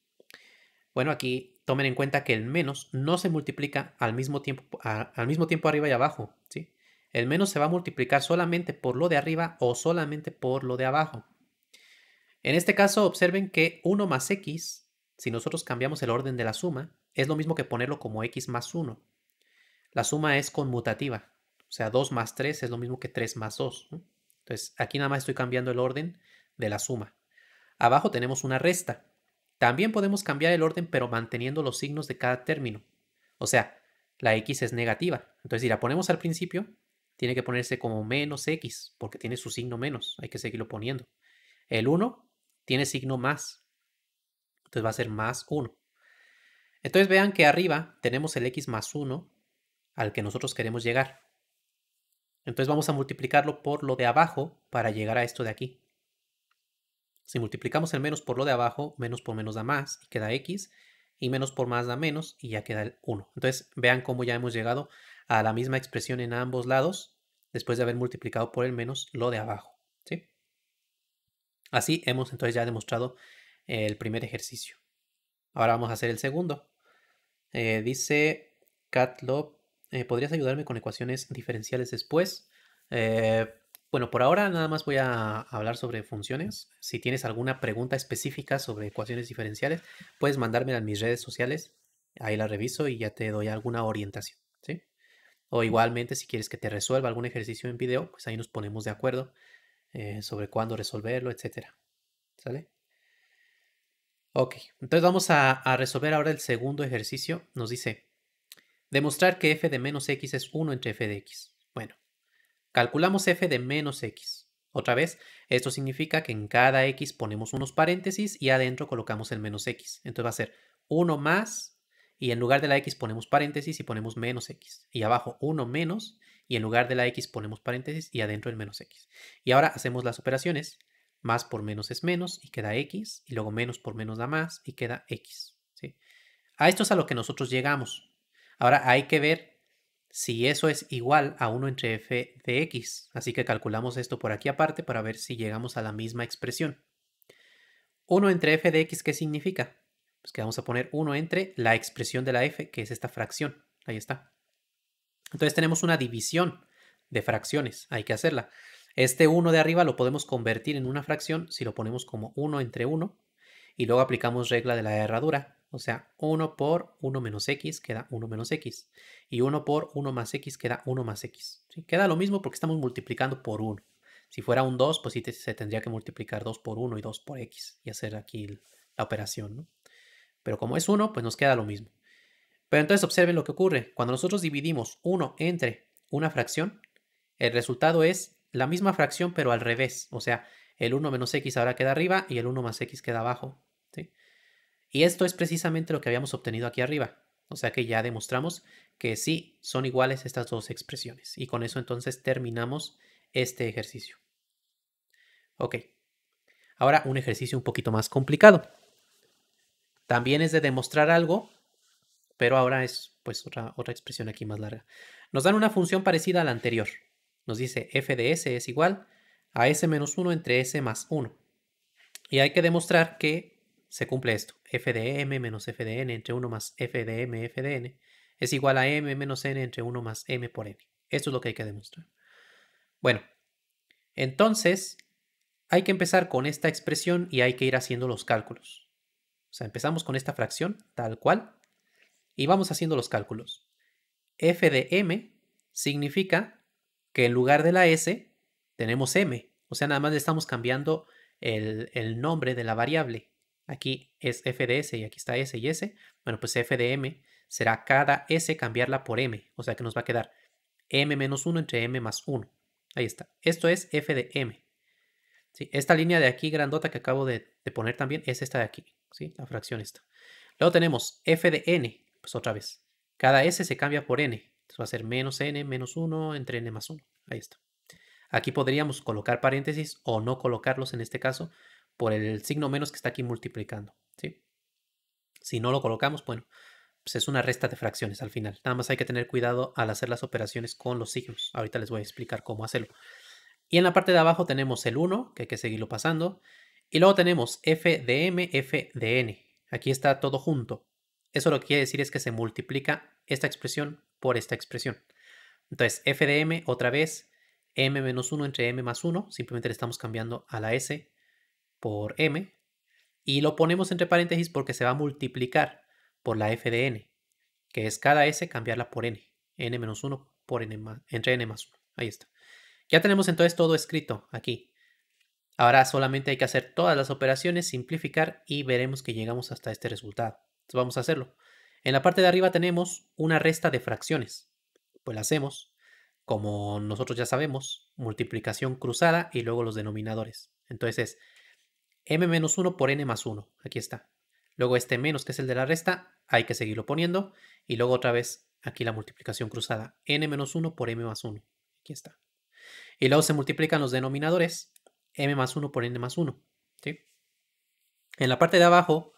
Bueno, aquí tomen en cuenta que el menos no se multiplica al mismo tiempo, al mismo tiempo arriba y abajo. El menos se va a multiplicar solamente por lo de arriba o solamente por lo de abajo. En este caso, observen que 1 más x, si nosotros cambiamos el orden de la suma, es lo mismo que ponerlo como x más 1. La suma es conmutativa, o sea, 2 más 3 es lo mismo que 3 más 2. Entonces, aquí nada más estoy cambiando el orden de la suma. Abajo tenemos una resta. También podemos cambiar el orden, pero manteniendo los signos de cada término. O sea, la x es negativa. Entonces, si la ponemos al principio, tiene que ponerse como menos x, porque tiene su signo menos. Hay que seguirlo poniendo. El 1 tiene signo más. Entonces va a ser más 1. Entonces vean que arriba tenemos el x más 1 al que nosotros queremos llegar. Entonces vamos a multiplicarlo por lo de abajo para llegar a esto de aquí. Si multiplicamos el menos por lo de abajo, menos por menos da más y queda x, y menos por más da menos y ya queda el 1. Entonces vean cómo ya hemos llegado a la misma expresión en ambos lados después de haber multiplicado por el menos lo de abajo. ¿sí? Así hemos entonces ya demostrado el primer ejercicio. Ahora vamos a hacer el segundo. Eh, dice Catlop, eh, ¿podrías ayudarme con ecuaciones diferenciales después? Eh, bueno, por ahora nada más voy a hablar sobre funciones. Si tienes alguna pregunta específica sobre ecuaciones diferenciales, puedes mandármela a mis redes sociales. Ahí la reviso y ya te doy alguna orientación, O igualmente, si quieres que te resuelva algún ejercicio en video, pues ahí nos ponemos de acuerdo eh, sobre cuándo resolverlo, etc. ¿Sale? Ok, entonces vamos a, a resolver ahora el segundo ejercicio. Nos dice, demostrar que f de menos x es 1 entre f de x. Bueno, calculamos f de menos x. Otra vez, esto significa que en cada x ponemos unos paréntesis y adentro colocamos el menos x. Entonces va a ser 1 más y en lugar de la x ponemos paréntesis y ponemos menos x. Y abajo 1 menos y en lugar de la x ponemos paréntesis y adentro el menos x. Y ahora hacemos las operaciones, más por menos es menos y queda x, y luego menos por menos da más y queda x. A esto es a lo que nosotros llegamos. Ahora hay que ver si eso es igual a 1 entre f de x, así que calculamos esto por aquí aparte para ver si llegamos a la misma expresión. 1 entre f de x, ¿qué significa? Pues que vamos a poner 1 entre la expresión de la f, que es esta fracción. Ahí está. Entonces tenemos una división de fracciones, hay que hacerla. Este 1 de arriba lo podemos convertir en una fracción si lo ponemos como 1 entre 1 y luego aplicamos regla de la herradura, o sea, 1 por 1 menos x queda 1 menos x y 1 por 1 más x queda 1 más x. Queda lo mismo porque estamos multiplicando por 1. Si fuera un 2, pues sí se tendría que multiplicar 2 por 1 y 2 por x y hacer aquí la operación. Pero como es 1, pues nos queda lo mismo. Pero entonces observen lo que ocurre. Cuando nosotros dividimos 1 entre una fracción, el resultado es la misma fracción pero al revés. O sea, el 1 menos x ahora queda arriba y el 1 más x queda abajo. Y esto es precisamente lo que habíamos obtenido aquí arriba. O sea que ya demostramos que sí son iguales estas dos expresiones. Y con eso entonces terminamos este ejercicio. Ok. Ahora un ejercicio un poquito más complicado. También es de demostrar algo pero ahora es pues otra, otra expresión aquí más larga. Nos dan una función parecida a la anterior. Nos dice f de s es igual a s menos 1 entre s más 1. Y hay que demostrar que se cumple esto. f de m menos f de n entre 1 más f de m f de n es igual a m menos n entre 1 más m por n. Esto es lo que hay que demostrar. Bueno, entonces hay que empezar con esta expresión y hay que ir haciendo los cálculos. O sea, empezamos con esta fracción, tal cual, y vamos haciendo los cálculos. F de M significa que en lugar de la S tenemos M. O sea, nada más le estamos cambiando el, nombre de la variable. Aquí es F de S y aquí está S y S. Bueno, pues F de M será cada S cambiarla por M. O sea que nos va a quedar M menos 1 entre M más 1. Ahí está. Esto es F de M. Esta línea de aquí grandota que acabo de, poner también es esta de aquí. ¿sí? La fracción esta. Luego tenemos F de N. Pues, otra vez. Cada S se cambia por N. va a ser menos N menos 1 entre N más 1. Ahí está. Aquí podríamos colocar paréntesis o no colocarlos en este caso por el signo menos que está aquí multiplicando. Si no lo colocamos, bueno, pues es una resta de fracciones al final. Nada más hay que tener cuidado al hacer las operaciones con los signos. Ahorita les voy a explicar cómo hacerlo. Y en la parte de abajo tenemos el 1, que hay que seguirlo pasando. Y luego tenemos f de m, f de n. Aquí está todo junto. Eso lo que quiere decir es que se multiplica esta expresión por esta expresión. Entonces, f de m otra vez, m menos 1 entre m más 1, simplemente le estamos cambiando a la s por m, y lo ponemos entre paréntesis porque se va a multiplicar por la f de n, que es cada s cambiarla por n, n menos 1 por n entre n más 1. Ahí está. Ya tenemos entonces todo escrito aquí. Ahora solamente hay que hacer todas las operaciones, simplificar y veremos que llegamos hasta este resultado. Entonces vamos a hacerlo. En la parte de arriba tenemos una resta de fracciones. Pues la hacemos, como nosotros ya sabemos, multiplicación cruzada y luego los denominadores. Entonces es m menos 1 por n más 1. Aquí está. Luego este menos, que es el de la resta, hay que seguirlo poniendo. Y luego otra vez aquí la multiplicación cruzada. n menos 1 por m más 1. Aquí está. Y luego se multiplican los denominadores. m más 1 por n más 1. ¿sí? En la parte de abajo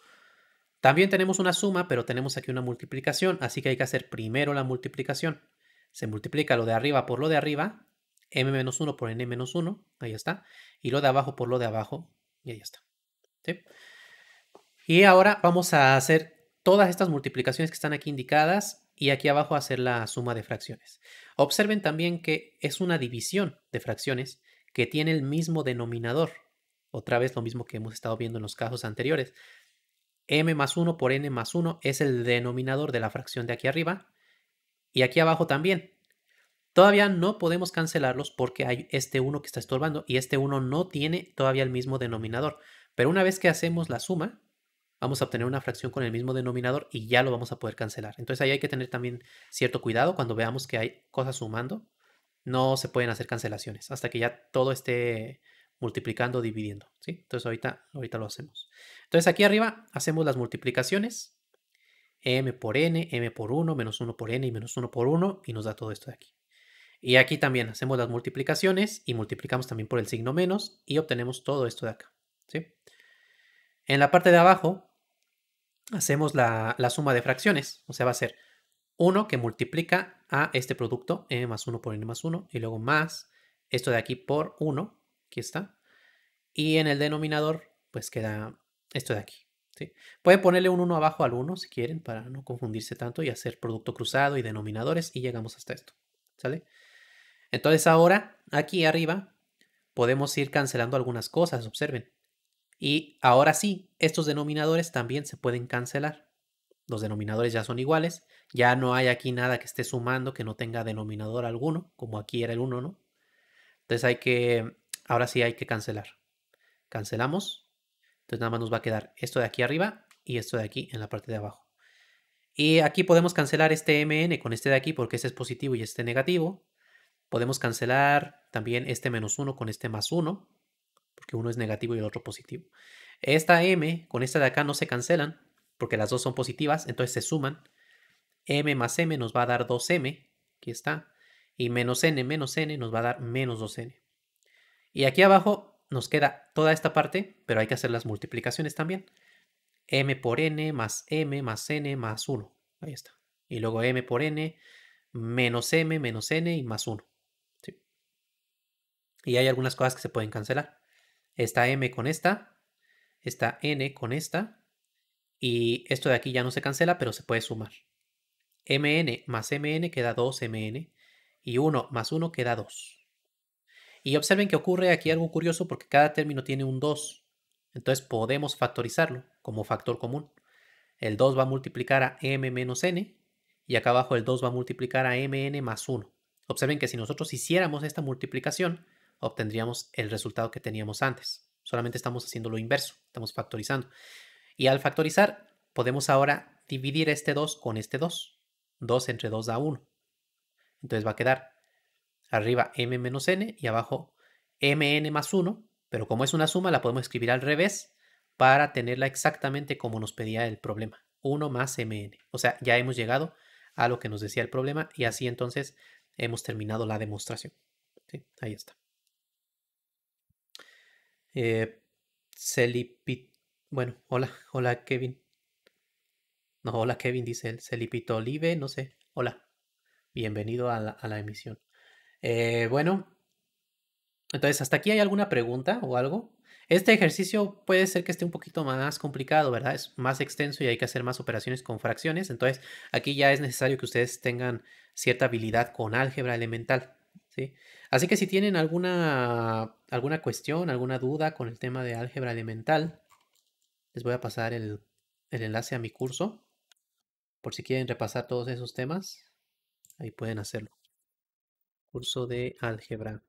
también tenemos una suma, pero tenemos aquí una multiplicación, así que hay que hacer primero la multiplicación. Se multiplica lo de arriba por lo de arriba, m-1 por n-1, ahí está, y lo de abajo por lo de abajo, y ahí está. Y ahora vamos a hacer todas estas multiplicaciones que están aquí indicadas y aquí abajo hacer la suma de fracciones. Observen también que es una división de fracciones que tiene el mismo denominador. Otra vez lo mismo que hemos estado viendo en los casos anteriores m más 1 por n más 1 es el denominador de la fracción de aquí arriba y aquí abajo también. Todavía no podemos cancelarlos porque hay este 1 que está estorbando y este 1 no tiene todavía el mismo denominador. Pero una vez que hacemos la suma, vamos a obtener una fracción con el mismo denominador y ya lo vamos a poder cancelar. Entonces ahí hay que tener también cierto cuidado cuando veamos que hay cosas sumando. No se pueden hacer cancelaciones hasta que ya todo esté multiplicando, dividiendo. ¿sí? Entonces ahorita, ahorita lo hacemos. Entonces aquí arriba hacemos las multiplicaciones. m por n, m por 1, menos 1 por n y menos 1 por 1 y nos da todo esto de aquí. Y aquí también hacemos las multiplicaciones y multiplicamos también por el signo menos y obtenemos todo esto de acá. En la parte de abajo hacemos la, la suma de fracciones, o sea, va a ser 1 que multiplica a este producto, m más 1 por n más 1, y luego más esto de aquí por 1, aquí está. Y en el denominador, pues queda esto de aquí. ¿sí? Pueden ponerle un 1 abajo al 1 si quieren para no confundirse tanto y hacer producto cruzado y denominadores y llegamos hasta esto. ¿Sale? Entonces ahora, aquí arriba, podemos ir cancelando algunas cosas, observen. Y ahora sí, estos denominadores también se pueden cancelar. Los denominadores ya son iguales, ya no hay aquí nada que esté sumando que no tenga denominador alguno, como aquí era el 1, ¿no? Entonces hay que, ahora sí hay que cancelar. Cancelamos entonces nada más nos va a quedar esto de aquí arriba y esto de aquí en la parte de abajo. Y aquí podemos cancelar este MN con este de aquí porque este es positivo y este negativo. Podemos cancelar también este menos 1 con este más 1, porque uno es negativo y el otro positivo. Esta M con esta de acá no se cancelan, porque las dos son positivas, entonces se suman. M más M nos va a dar 2M, aquí está. Y menos N menos N nos va a dar menos 2N. Y aquí abajo nos queda toda esta parte, pero hay que hacer las multiplicaciones también. m por n más m más n más 1. Ahí está. Y luego m por n menos m menos n y más 1. Y hay algunas cosas que se pueden cancelar. Esta m con esta, esta n con esta, y esto de aquí ya no se cancela, pero se puede sumar. mn más mn queda 2mn, y 1 más 1 queda 2. Y observen que ocurre aquí algo curioso porque cada término tiene un 2. Entonces podemos factorizarlo como factor común. El 2 va a multiplicar a m menos n y acá abajo el 2 va a multiplicar a mn más 1. Observen que si nosotros hiciéramos esta multiplicación, obtendríamos el resultado que teníamos antes. Solamente estamos haciendo lo inverso, estamos factorizando. Y al factorizar, podemos ahora dividir este 2 con este 2. 2 entre 2 da 1. Entonces va a quedar arriba m menos n y abajo mn más 1, pero como es una suma la podemos escribir al revés para tenerla exactamente como nos pedía el problema, 1 más mn. O sea, ya hemos llegado a lo que nos decía el problema y así entonces hemos terminado la demostración. Ahí está. Eh, Bueno, hola, hola Kevin. No, hola Kevin, dice él. Olive, no sé. Hola. Bienvenido a la emisión. Eh, bueno, entonces, ¿hasta aquí hay alguna pregunta o algo? Este ejercicio puede ser que esté un poquito más complicado, ¿verdad? Es más extenso y hay que hacer más operaciones con fracciones. Entonces, aquí ya es necesario que ustedes tengan cierta habilidad con álgebra elemental, ¿sí? Así que si tienen alguna, alguna cuestión, alguna duda con el tema de álgebra elemental, les voy a pasar el, el enlace a mi curso por si quieren repasar todos esos temas. Ahí pueden hacerlo curso de álgebra.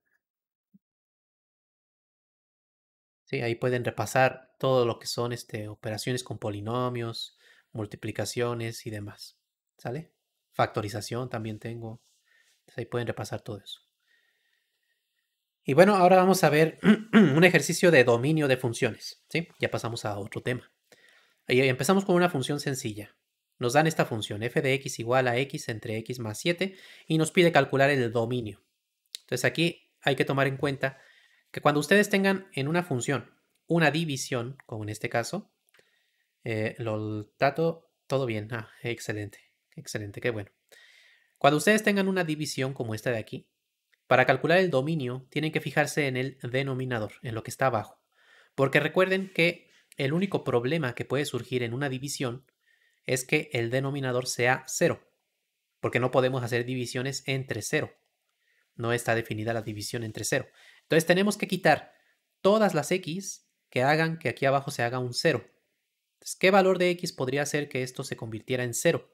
ahí pueden repasar todo lo que son este, operaciones con polinomios, multiplicaciones y demás. ¿Sale? Factorización también tengo. ahí pueden repasar todo eso. Y bueno, ahora vamos a ver un ejercicio de dominio de funciones. ¿sí? Ya pasamos a otro tema. Y empezamos con una función sencilla. Nos dan esta función f de x igual a x entre x más 7 y nos pide calcular el dominio. Entonces aquí hay que tomar en cuenta que cuando ustedes tengan en una función una división, como en este caso, eh, lo trato todo bien. Ah, excelente, excelente, qué bueno. Cuando ustedes tengan una división como esta de aquí, para calcular el dominio tienen que fijarse en el denominador, en lo que está abajo. Porque recuerden que el único problema que puede surgir en una división es que el denominador sea 0, porque no podemos hacer divisiones entre 0. No está definida la división entre 0. Entonces tenemos que quitar todas las x que hagan que aquí abajo se haga un 0. ¿qué valor de x podría hacer que esto se convirtiera en 0?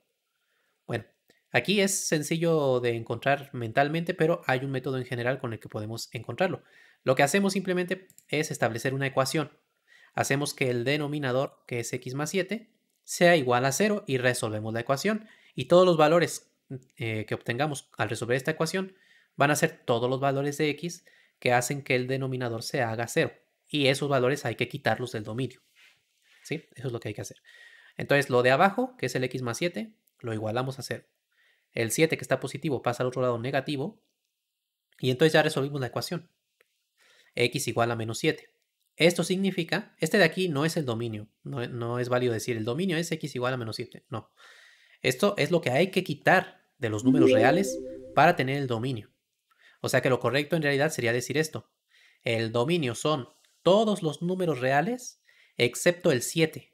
Bueno, aquí es sencillo de encontrar mentalmente, pero hay un método en general con el que podemos encontrarlo. Lo que hacemos simplemente es establecer una ecuación. Hacemos que el denominador, que es x más 7, sea igual a cero y resolvemos la ecuación. Y todos los valores eh, que obtengamos al resolver esta ecuación van a ser todos los valores de x que hacen que el denominador se haga cero. Y esos valores hay que quitarlos del dominio. ¿Sí? Eso es lo que hay que hacer. Entonces, lo de abajo, que es el x más 7, lo igualamos a 0. El 7 que está positivo pasa al otro lado negativo. Y entonces ya resolvimos la ecuación. x igual a menos 7. Esto significa, este de aquí no es el dominio, no, es válido decir el dominio es x igual a menos 7, no. Esto es lo que hay que quitar de los números reales para tener el dominio. O sea que lo correcto en realidad sería decir esto. El dominio son todos los números reales excepto el 7.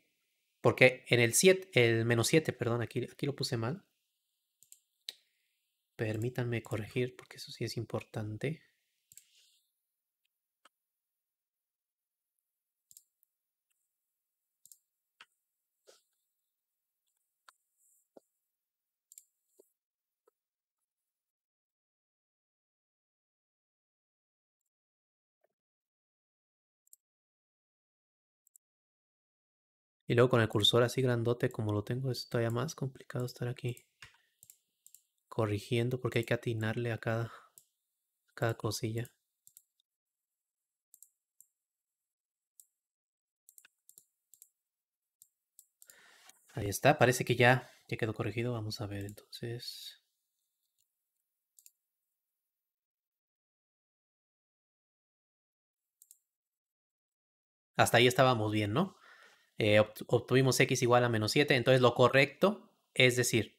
Porque en el 7, el menos 7, perdón, aquí, aquí lo puse mal. Permítanme corregir porque eso sí es importante. Y luego con el cursor así grandote como lo tengo es todavía más complicado estar aquí corrigiendo porque hay que atinarle a cada, cada cosilla. Ahí está, parece que ya, ya quedó corregido. Vamos a ver entonces. Hasta ahí estábamos bien, ¿no? Eh, obtuvimos x igual a menos 7. Entonces lo correcto es decir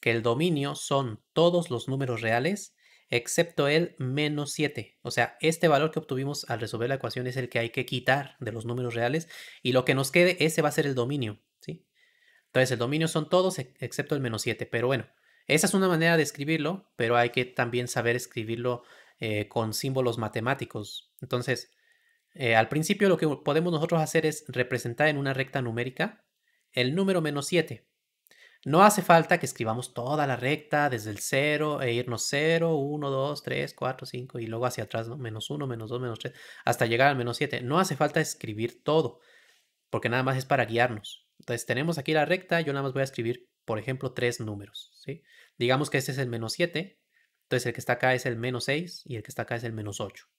que el dominio son todos los números reales excepto el menos 7. O sea, este valor que obtuvimos al resolver la ecuación es el que hay que quitar de los números reales y lo que nos quede, ese va a ser el dominio. ¿sí? Entonces el dominio son todos excepto el menos 7. Pero bueno, esa es una manera de escribirlo, pero hay que también saber escribirlo eh, con símbolos matemáticos. Entonces, eh, al principio lo que podemos nosotros hacer es representar en una recta numérica el número menos 7. No hace falta que escribamos toda la recta desde el 0 e irnos 0, 1, 2, 3, 4, 5 y luego hacia atrás, ¿no? menos 1, menos 2, menos 3, hasta llegar al menos 7. No hace falta escribir todo, porque nada más es para guiarnos. Entonces tenemos aquí la recta, yo nada más voy a escribir, por ejemplo, tres números. ¿sí? Digamos que este es el menos 7, entonces el que está acá es el menos 6 y el que está acá es el menos 8.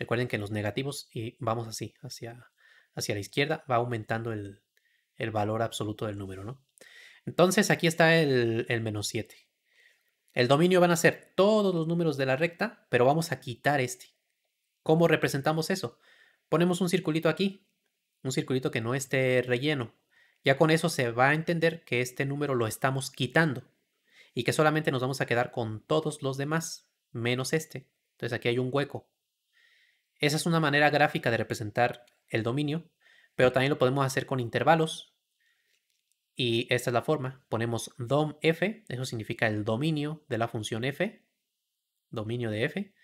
Recuerden que en los negativos y vamos así, hacia, hacia la izquierda, va aumentando el, valor absoluto del número, ¿no? Entonces aquí está el, el menos 7. El dominio van a ser todos los números de la recta, pero vamos a quitar este. ¿Cómo representamos eso? Ponemos un circulito aquí, un circulito que no esté relleno. Ya con eso se va a entender que este número lo estamos quitando y que solamente nos vamos a quedar con todos los demás, menos este. Entonces aquí hay un hueco. Esa es una manera gráfica de representar el dominio, pero también lo podemos hacer con intervalos. Y esta es la forma. Ponemos dom f eso significa el dominio de la función f, dominio de f,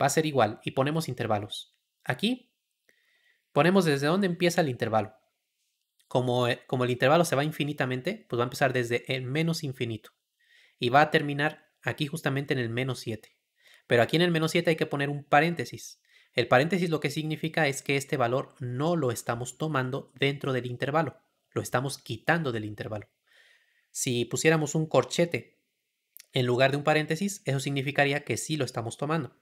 va a ser igual y ponemos intervalos. Aquí ponemos desde dónde empieza el intervalo. Como, eh, como el intervalo se va infinitamente, pues va a empezar desde el menos infinito y va a terminar aquí justamente en el menos 7. Pero aquí en el menos 7 hay que poner un paréntesis el paréntesis lo que significa es que este valor no lo estamos tomando dentro del intervalo, lo estamos quitando del intervalo. Si pusiéramos un corchete en lugar de un paréntesis, eso significaría que sí lo estamos tomando.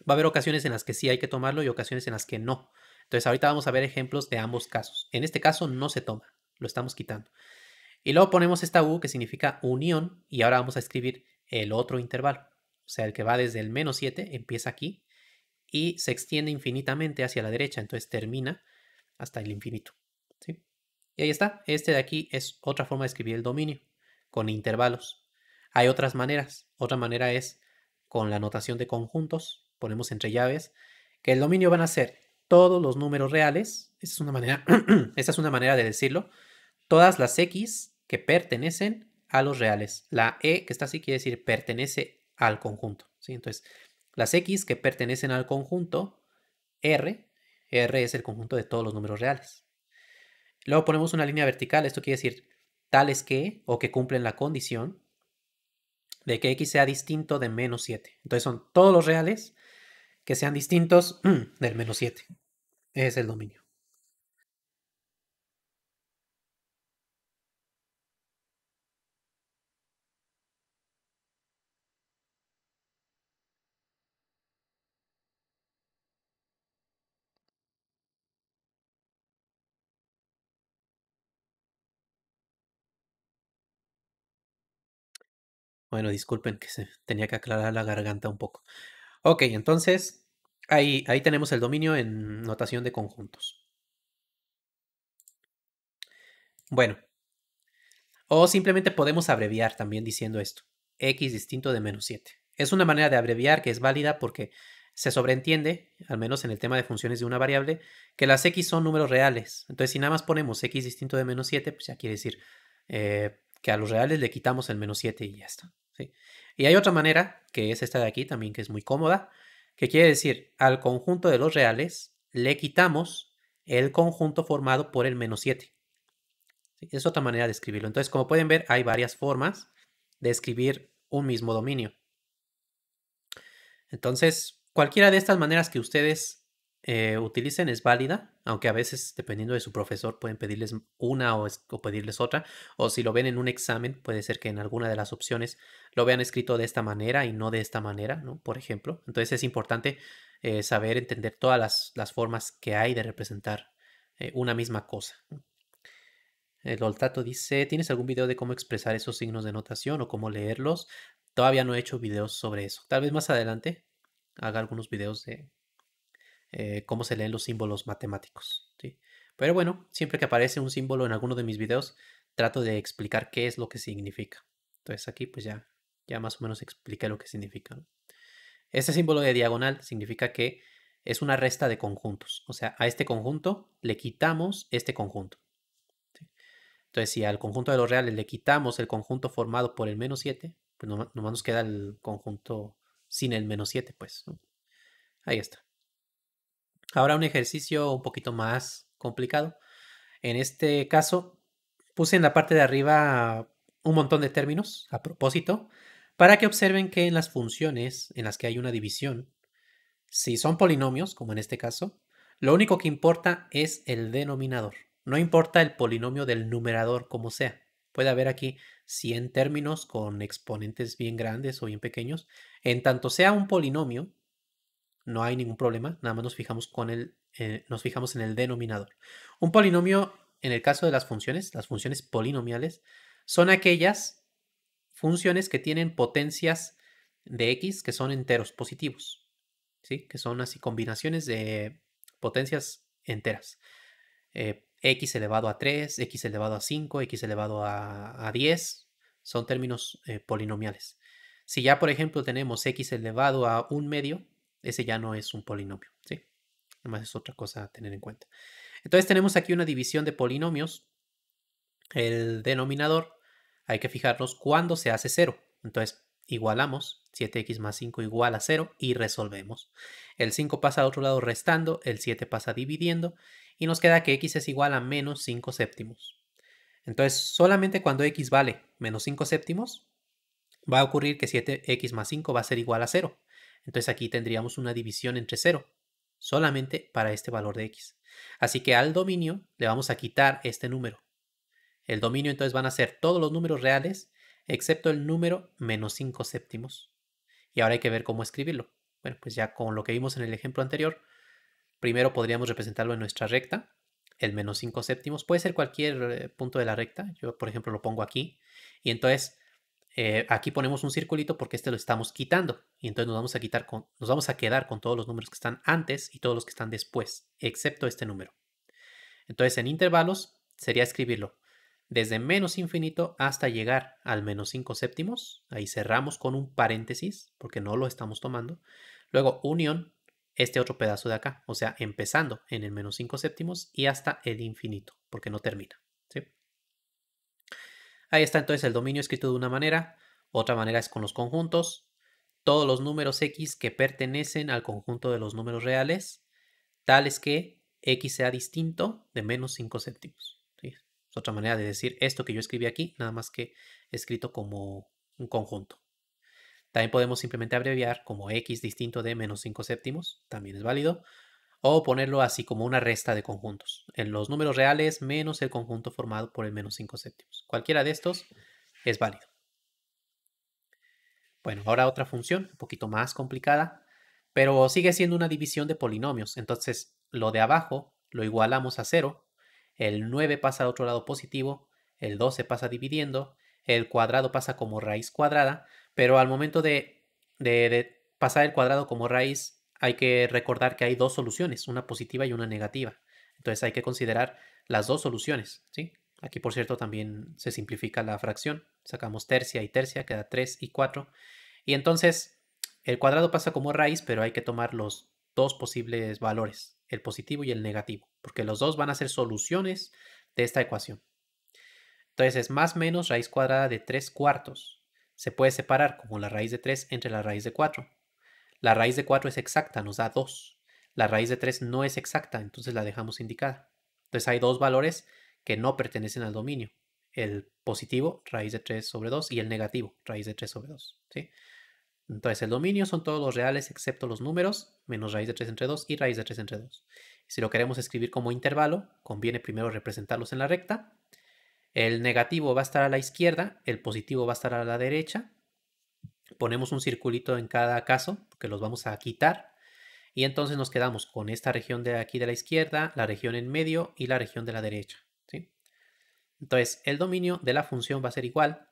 Va a haber ocasiones en las que sí hay que tomarlo y ocasiones en las que no. Entonces ahorita vamos a ver ejemplos de ambos casos. En este caso no se toma, lo estamos quitando. Y luego ponemos esta U que significa unión y ahora vamos a escribir el otro intervalo. O sea, el que va desde el menos 7 empieza aquí y se extiende infinitamente hacia la derecha, entonces termina hasta el infinito. ¿sí? Y ahí está, este de aquí es otra forma de escribir el dominio, con intervalos. Hay otras maneras, otra manera es con la notación de conjuntos, ponemos entre llaves, que el dominio van a ser todos los números reales, esta es una manera, esta es una manera de decirlo, todas las X que pertenecen a los reales. La E que está así quiere decir pertenece al conjunto. ¿sí? Entonces, las x que pertenecen al conjunto R, R es el conjunto de todos los números reales. Luego ponemos una línea vertical, esto quiere decir tales que o que cumplen la condición de que x sea distinto de menos 7. Entonces son todos los reales que sean distintos del menos 7. Ese es el dominio. Bueno, disculpen que se tenía que aclarar la garganta un poco. Ok, entonces ahí, ahí tenemos el dominio en notación de conjuntos. Bueno, o simplemente podemos abreviar también diciendo esto, x distinto de menos 7. Es una manera de abreviar que es válida porque se sobreentiende, al menos en el tema de funciones de una variable, que las x son números reales. Entonces, si nada más ponemos x distinto de menos 7, pues ya quiere decir eh, que a los reales le quitamos el menos 7 y ya está. Y hay otra manera, que es esta de aquí también, que es muy cómoda, que quiere decir al conjunto de los reales le quitamos el conjunto formado por el menos 7. Es otra manera de escribirlo. Entonces, como pueden ver, hay varias formas de escribir un mismo dominio. Entonces, cualquiera de estas maneras que ustedes eh, utilicen es válida, aunque a veces, dependiendo de su profesor, pueden pedirles una o, pedirles otra, o si lo ven en un examen, puede ser que en alguna de las opciones lo vean escrito de esta manera y no de esta manera, Por ejemplo. Entonces es importante eh, saber entender todas las, formas que hay de representar eh, una misma cosa. El oltato dice, ¿tienes algún video de cómo expresar esos signos de notación o cómo leerlos? Todavía no he hecho videos sobre eso. Tal vez más adelante haga algunos videos de, eh, cómo se leen los símbolos matemáticos. ¿sí? Pero bueno, siempre que aparece un símbolo en alguno de mis videos, trato de explicar qué es lo que significa. Entonces aquí pues ya, ya más o menos expliqué lo que significa. Este símbolo de diagonal significa que es una resta de conjuntos. O sea, a este conjunto le quitamos este conjunto. Entonces, si al conjunto de los reales le quitamos el conjunto formado por el menos 7, pues nomás, nos queda el conjunto sin el menos 7, pues. Ahí está. Ahora un ejercicio un poquito más complicado. En este caso, puse en la parte de arriba un montón de términos a propósito para que observen que en las funciones en las que hay una división, si son polinomios, como en este caso, lo único que importa es el denominador. No importa el polinomio del numerador como sea. Puede haber aquí 100 términos con exponentes bien grandes o bien pequeños. En tanto sea un polinomio, no hay ningún problema, nada más nos fijamos, con eh, nos fijamos en el denominador. Un polinomio, en el caso de las funciones, las funciones polinomiales, son aquellas funciones que tienen potencias de x que son enteros positivos, ¿sí? que son así combinaciones de potencias enteras. Eh, x elevado a 3, x elevado a 5, x elevado a, 10, son términos eh, polinomiales. Si ya, por ejemplo, tenemos x elevado a un medio, ese ya no es un polinomio, ¿sí? más es otra cosa a tener en cuenta. Entonces tenemos aquí una división de polinomios. El denominador, hay que fijarnos cuando se hace 0. Entonces igualamos, 7x más 5 igual a 0 y resolvemos. El 5 pasa al otro lado restando, el 7 pasa dividiendo y nos queda que x es igual a menos 5 séptimos. Entonces solamente cuando x vale menos 5 séptimos va a ocurrir que 7x más 5 va a ser igual a 0. Entonces aquí tendríamos una división entre 0, solamente para este valor de x. Así que al dominio le vamos a quitar este número. El dominio entonces van a ser todos los números reales, excepto el número menos 5 séptimos. Y ahora hay que ver cómo escribirlo. Bueno, pues ya con lo que vimos en el ejemplo anterior, primero podríamos representarlo en nuestra recta. El menos 5 séptimos puede ser cualquier eh, punto de la recta. Yo, por ejemplo, lo pongo aquí. Y entonces eh, aquí ponemos un circulito porque este lo estamos quitando. Y entonces nos vamos a quitar con, nos vamos a quedar con todos los números que están antes y todos los que están después, excepto este número. Entonces en intervalos sería escribirlo desde menos infinito hasta llegar al menos 5 séptimos. Ahí cerramos con un paréntesis porque no lo estamos tomando. Luego unión, este otro pedazo de acá, o sea, empezando en el menos 5 séptimos y hasta el infinito porque no termina. Ahí está entonces el dominio escrito de una manera, otra manera es con los conjuntos, todos los números x que pertenecen al conjunto de los números reales, tales que x sea distinto de menos 5 séptimos. Es otra manera de decir esto que yo escribí aquí, nada más que escrito como un conjunto. También podemos simplemente abreviar como x distinto de menos 5 séptimos, también es válido, o ponerlo así como una resta de conjuntos, en los números reales menos el conjunto formado por el menos 5 séptimos. Cualquiera de estos es válido. Bueno, ahora otra función, un poquito más complicada, pero sigue siendo una división de polinomios. Entonces, lo de abajo lo igualamos a 0, el 9 pasa al otro lado positivo, el 12 pasa dividiendo, el cuadrado pasa como raíz cuadrada, pero al momento de, de pasar el cuadrado como raíz hay que recordar que hay dos soluciones, una positiva y una negativa. Entonces hay que considerar las dos soluciones, Aquí, por cierto, también se simplifica la fracción. Sacamos tercia y tercia, queda 3 y 4. Y entonces el cuadrado pasa como raíz, pero hay que tomar los dos posibles valores, el positivo y el negativo, porque los dos van a ser soluciones de esta ecuación. Entonces es más menos raíz cuadrada de 3 cuartos. Se puede separar como la raíz de 3 entre la raíz de 4. La raíz de 4 es exacta, nos da 2. La raíz de 3 no es exacta, entonces la dejamos indicada. Entonces hay dos valores que no pertenecen al dominio. El positivo, raíz de 3 sobre 2, y el negativo, raíz de 3 sobre 2. Entonces el dominio son todos los reales excepto los números, menos raíz de 3 entre 2 y raíz de 3 entre 2. Si lo queremos escribir como intervalo, conviene primero representarlos en la recta. El negativo va a estar a la izquierda, el positivo va a estar a la derecha, ponemos un circulito en cada caso, que los vamos a quitar. Y entonces nos quedamos con esta región de aquí de la izquierda, la región en medio y la región de la derecha. Entonces, el dominio de la función va a ser igual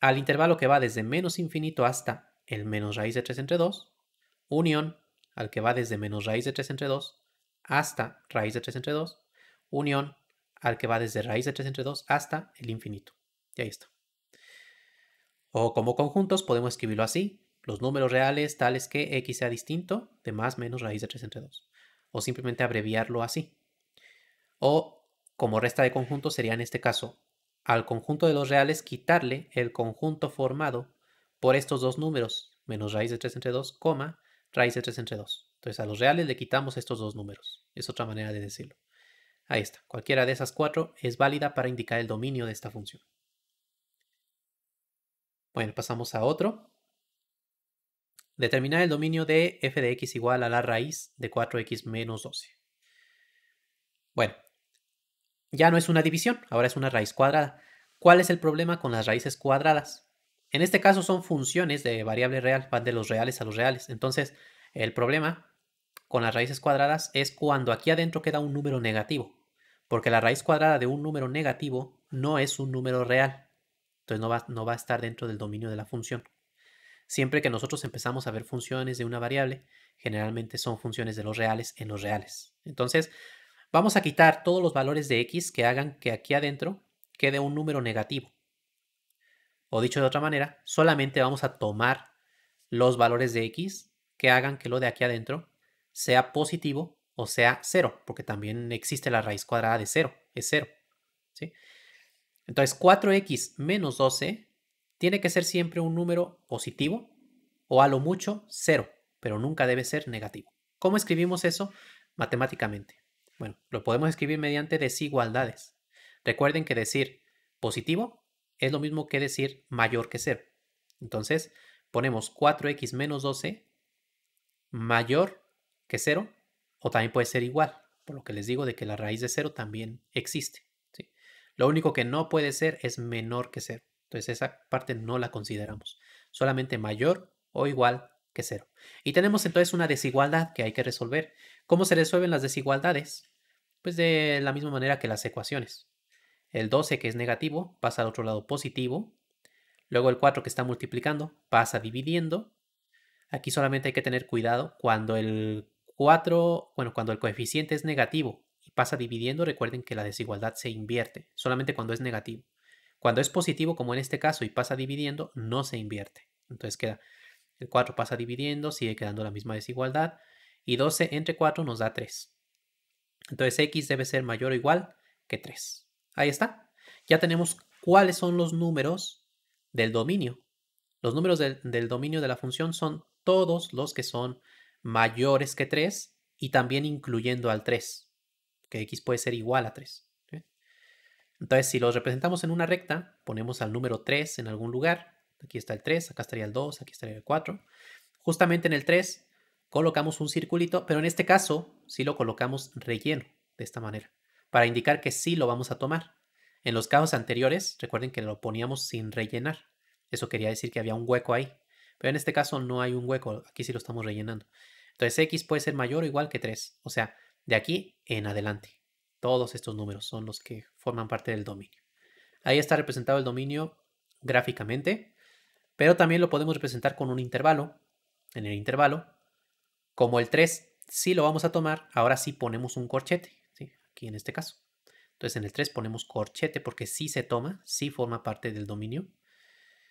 al intervalo que va desde menos infinito hasta el menos raíz de 3 entre 2, unión al que va desde menos raíz de 3 entre 2 hasta raíz de 3 entre 2, unión al que va desde raíz de 3 entre 2 hasta el infinito. Y ahí está. O como conjuntos podemos escribirlo así, los números reales tales que x sea distinto de más menos raíz de 3 entre 2. O simplemente abreviarlo así. O como resta de conjuntos sería en este caso al conjunto de los reales quitarle el conjunto formado por estos dos números, menos raíz de 3 entre 2, coma, raíz de 3 entre 2. Entonces a los reales le quitamos estos dos números. Es otra manera de decirlo. Ahí está. Cualquiera de esas cuatro es válida para indicar el dominio de esta función. Bueno, pasamos a otro. Determinar el dominio de f de x igual a la raíz de 4x menos 12. Bueno, ya no es una división, ahora es una raíz cuadrada. ¿Cuál es el problema con las raíces cuadradas? En este caso son funciones de variable real, van de los reales a los reales. Entonces, el problema con las raíces cuadradas es cuando aquí adentro queda un número negativo, porque la raíz cuadrada de un número negativo no es un número real. Entonces no va, a estar dentro del dominio de la función. Siempre que nosotros empezamos a ver funciones de una variable, generalmente son funciones de los reales en los reales. Entonces, vamos a quitar todos los valores de x que hagan que aquí adentro quede un número negativo. O dicho de otra manera, solamente vamos a tomar los valores de x que hagan que lo de aquí adentro sea positivo o sea cero, porque también existe la raíz cuadrada de cero, es cero. ¿sí? Entonces 4x menos 12 tiene que ser siempre un número positivo o a lo mucho cero, pero nunca debe ser negativo. ¿Cómo escribimos eso matemáticamente? Bueno, lo podemos escribir mediante desigualdades. Recuerden que decir positivo es lo mismo que decir mayor que cero. Entonces ponemos 4x menos 12 mayor que 0 o también puede ser igual, por lo que les digo de que la raíz de cero también existe. Lo único que no puede ser es menor que cero. Entonces esa parte no la consideramos. Solamente mayor o igual que cero. Y tenemos entonces una desigualdad que hay que resolver. ¿Cómo se resuelven las desigualdades? Pues de la misma manera que las ecuaciones. El 12 que es negativo pasa al otro lado positivo. Luego el 4 que está multiplicando pasa dividiendo. Aquí solamente hay que tener cuidado cuando el 4, bueno, cuando el coeficiente es negativo pasa dividiendo, recuerden que la desigualdad se invierte, solamente cuando es negativo. Cuando es positivo, como en este caso, y pasa dividiendo, no se invierte. Entonces queda el 4 pasa dividiendo, sigue quedando la misma desigualdad. Y 12 entre 4 nos da 3. Entonces x debe ser mayor o igual que 3. Ahí está. Ya tenemos cuáles son los números del dominio. Los números del, dominio de la función son todos los que son mayores que 3 y también incluyendo al 3 que x puede ser igual a 3. Entonces, si lo representamos en una recta, ponemos al número 3 en algún lugar. Aquí está el 3, acá estaría el 2, aquí estaría el 4. Justamente en el 3 colocamos un circulito, pero en este caso sí lo colocamos relleno de esta manera, para indicar que sí lo vamos a tomar. En los casos anteriores, recuerden que lo poníamos sin rellenar. Eso quería decir que había un hueco ahí. Pero en este caso no hay un hueco, aquí sí lo estamos rellenando. Entonces x puede ser mayor o igual que 3. O sea, de aquí en adelante, todos estos números son los que forman parte del dominio. Ahí está representado el dominio gráficamente, pero también lo podemos representar con un intervalo. En el intervalo, como el 3 sí lo vamos a tomar, ahora sí ponemos un corchete, aquí en este caso. Entonces en el 3 ponemos corchete porque sí se toma, sí forma parte del dominio.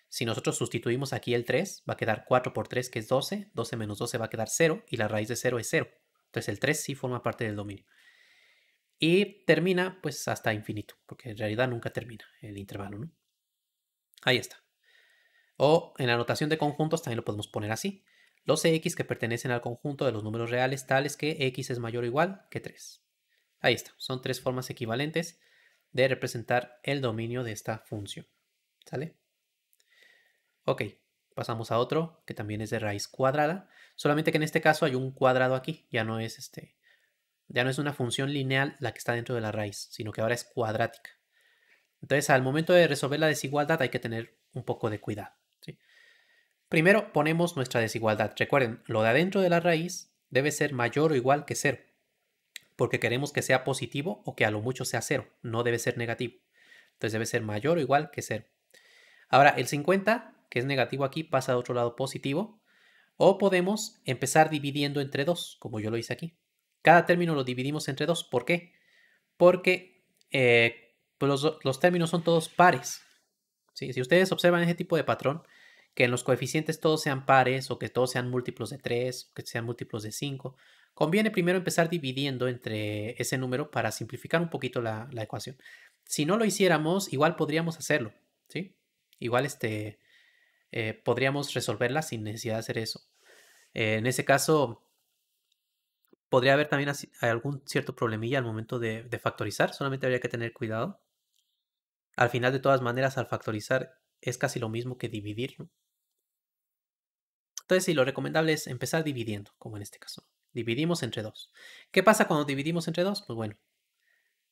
Si nosotros sustituimos aquí el 3, va a quedar 4 por 3, que es 12. 12 menos 12 va a quedar 0 y la raíz de 0 es 0. Entonces pues, el 3 sí forma parte del dominio. Y termina pues hasta infinito, porque en realidad nunca termina el intervalo, ¿no? Ahí está. O en la notación de conjuntos también lo podemos poner así. Los x que pertenecen al conjunto de los números reales tales que x es mayor o igual que 3. Ahí está. Son tres formas equivalentes de representar el dominio de esta función. ¿Sale? Ok, pasamos a otro que también es de raíz cuadrada Solamente que en este caso hay un cuadrado aquí, ya no es este, ya no es una función lineal la que está dentro de la raíz, sino que ahora es cuadrática. Entonces, al momento de resolver la desigualdad hay que tener un poco de cuidado. Primero ponemos nuestra desigualdad. Recuerden, lo de adentro de la raíz debe ser mayor o igual que cero, porque queremos que sea positivo o que a lo mucho sea cero, no debe ser negativo. Entonces debe ser mayor o igual que cero. Ahora, el 50, que es negativo aquí, pasa a otro lado positivo, o podemos empezar dividiendo entre dos, como yo lo hice aquí. Cada término lo dividimos entre dos. ¿Por qué? Porque eh, pues, los, términos son todos pares. Si ustedes observan ese tipo de patrón, que en los coeficientes todos sean pares o que todos sean múltiplos de 3, que sean múltiplos de 5, conviene primero empezar dividiendo entre ese número para simplificar un poquito la, ecuación. Si no lo hiciéramos, igual podríamos hacerlo, ¿sí? Igual este, eh, podríamos resolverla sin necesidad de hacer eso. Eh, en ese caso, podría haber también algún cierto problemilla al momento de, factorizar, solamente habría que tener cuidado. Al final, de todas maneras, al factorizar es casi lo mismo que dividir. Entonces, sí, lo recomendable es empezar dividiendo, como en este caso. Dividimos entre 2. ¿Qué pasa cuando dividimos entre 2? Pues bueno,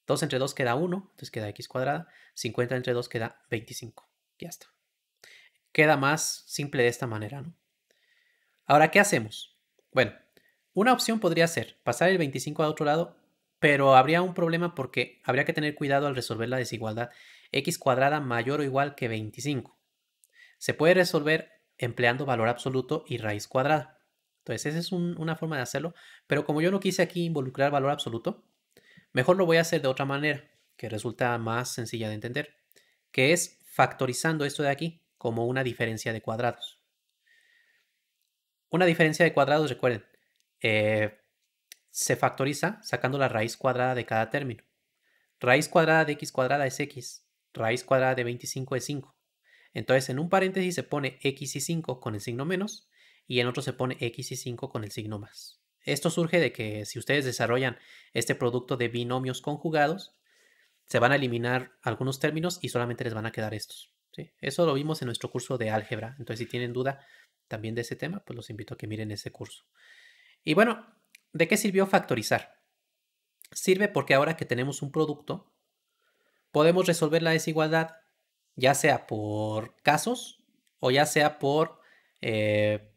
2 entre 2 queda 1, entonces queda x cuadrada. 50 entre 2 queda 25. Ya está. Queda más simple de esta manera, ¿no? Ahora, ¿qué hacemos? Bueno, una opción podría ser pasar el 25 a otro lado, pero habría un problema porque habría que tener cuidado al resolver la desigualdad x cuadrada mayor o igual que 25. Se puede resolver empleando valor absoluto y raíz cuadrada. Entonces, esa es una forma de hacerlo, pero como yo no quise aquí involucrar valor absoluto, mejor lo voy a hacer de otra manera, que resulta más sencilla de entender, que es factorizando esto de aquí como una diferencia de cuadrados. Una diferencia de cuadrados, recuerden, eh, se factoriza sacando la raíz cuadrada de cada término. Raíz cuadrada de x cuadrada es x, raíz cuadrada de 25 es 5. Entonces en un paréntesis se pone x y 5 con el signo menos y en otro se pone x y 5 con el signo más. Esto surge de que si ustedes desarrollan este producto de binomios conjugados, se van a eliminar algunos términos y solamente les van a quedar estos. Eso lo vimos en nuestro curso de álgebra. Entonces si tienen duda, también de ese tema, pues los invito a que miren ese curso. Y bueno, ¿de qué sirvió factorizar? Sirve porque ahora que tenemos un producto, podemos resolver la desigualdad, ya sea por casos o ya sea por eh,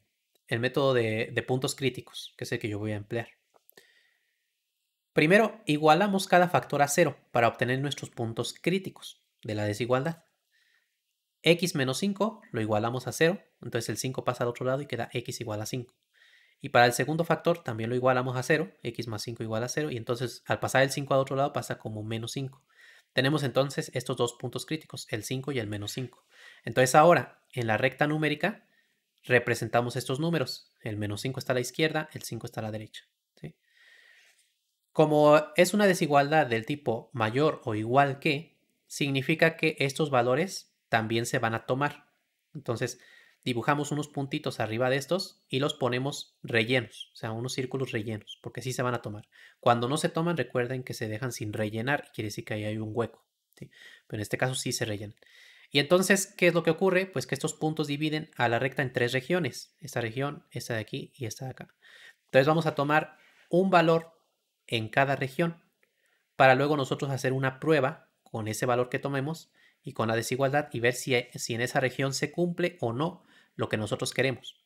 el método de, de puntos críticos, que es el que yo voy a emplear. Primero, igualamos cada factor a cero para obtener nuestros puntos críticos de la desigualdad x menos 5 lo igualamos a 0, entonces el 5 pasa al otro lado y queda x igual a 5. Y para el segundo factor también lo igualamos a 0, x más 5 igual a 0, y entonces al pasar el 5 al otro lado pasa como menos 5. Tenemos entonces estos dos puntos críticos, el 5 y el menos 5. Entonces ahora, en la recta numérica, representamos estos números. El menos 5 está a la izquierda, el 5 está a la derecha. Como es una desigualdad del tipo mayor o igual que, significa que estos valores también se van a tomar. Entonces, dibujamos unos puntitos arriba de estos y los ponemos rellenos, o sea, unos círculos rellenos, porque sí se van a tomar. Cuando no se toman, recuerden que se dejan sin rellenar, quiere decir que ahí hay un hueco. Pero en este caso sí se rellenan. Y entonces, ¿qué es lo que ocurre? Pues que estos puntos dividen a la recta en tres regiones. Esta región, esta de aquí y esta de acá. Entonces vamos a tomar un valor en cada región para luego nosotros hacer una prueba con ese valor que tomemos y con la desigualdad y ver si, eh, si en esa región se cumple o no lo que nosotros queremos.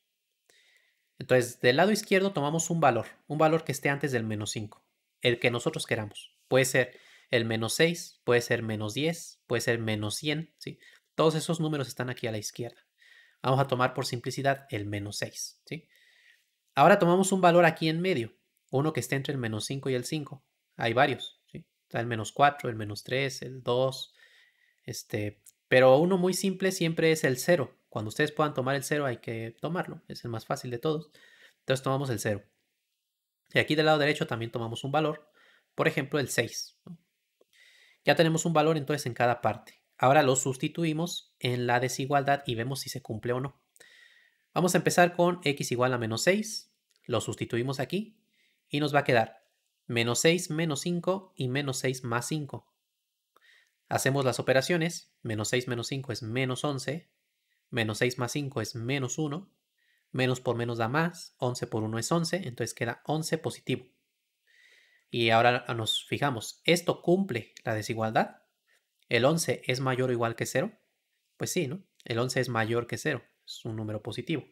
Entonces, del lado izquierdo tomamos un valor, un valor que esté antes del menos 5, el que nosotros queramos. Puede ser el menos 6, puede ser menos 10, puede ser menos 100, Todos esos números están aquí a la izquierda. Vamos a tomar por simplicidad el menos 6, Ahora tomamos un valor aquí en medio, uno que esté entre el menos 5 y el 5. Hay varios, Está el menos 4, el menos 3, el 2, este, pero uno muy simple siempre es el cero. Cuando ustedes puedan tomar el cero hay que tomarlo, es el más fácil de todos. Entonces tomamos el cero. Y aquí del lado derecho también tomamos un valor, por ejemplo el 6. Ya tenemos un valor entonces en cada parte. Ahora lo sustituimos en la desigualdad y vemos si se cumple o no. Vamos a empezar con x igual a menos 6, lo sustituimos aquí y nos va a quedar menos 6 menos 5 y menos 6 más 5. Hacemos las operaciones, menos 6 menos 5 es menos 11, menos 6 más 5 es menos 1, menos por menos da más, 11 por 1 es 11, entonces queda 11 positivo. Y ahora nos fijamos, ¿esto cumple la desigualdad? ¿El 11 es mayor o igual que 0? Pues sí, ¿no? El 11 es mayor que 0, es un número positivo.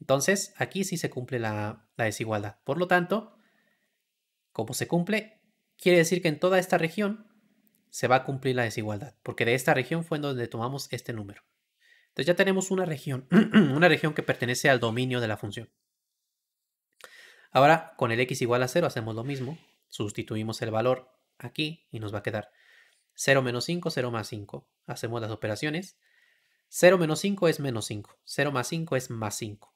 Entonces, aquí sí se cumple la, la desigualdad. Por lo tanto, como se cumple, quiere decir que en toda esta región se va a cumplir la desigualdad, porque de esta región fue en donde tomamos este número. Entonces ya tenemos una región, una región que pertenece al dominio de la función. Ahora con el x igual a 0 hacemos lo mismo, sustituimos el valor aquí y nos va a quedar 0 menos 5, 0 más 5. Hacemos las operaciones. 0 menos 5 es menos 5, 0 más 5 es más 5.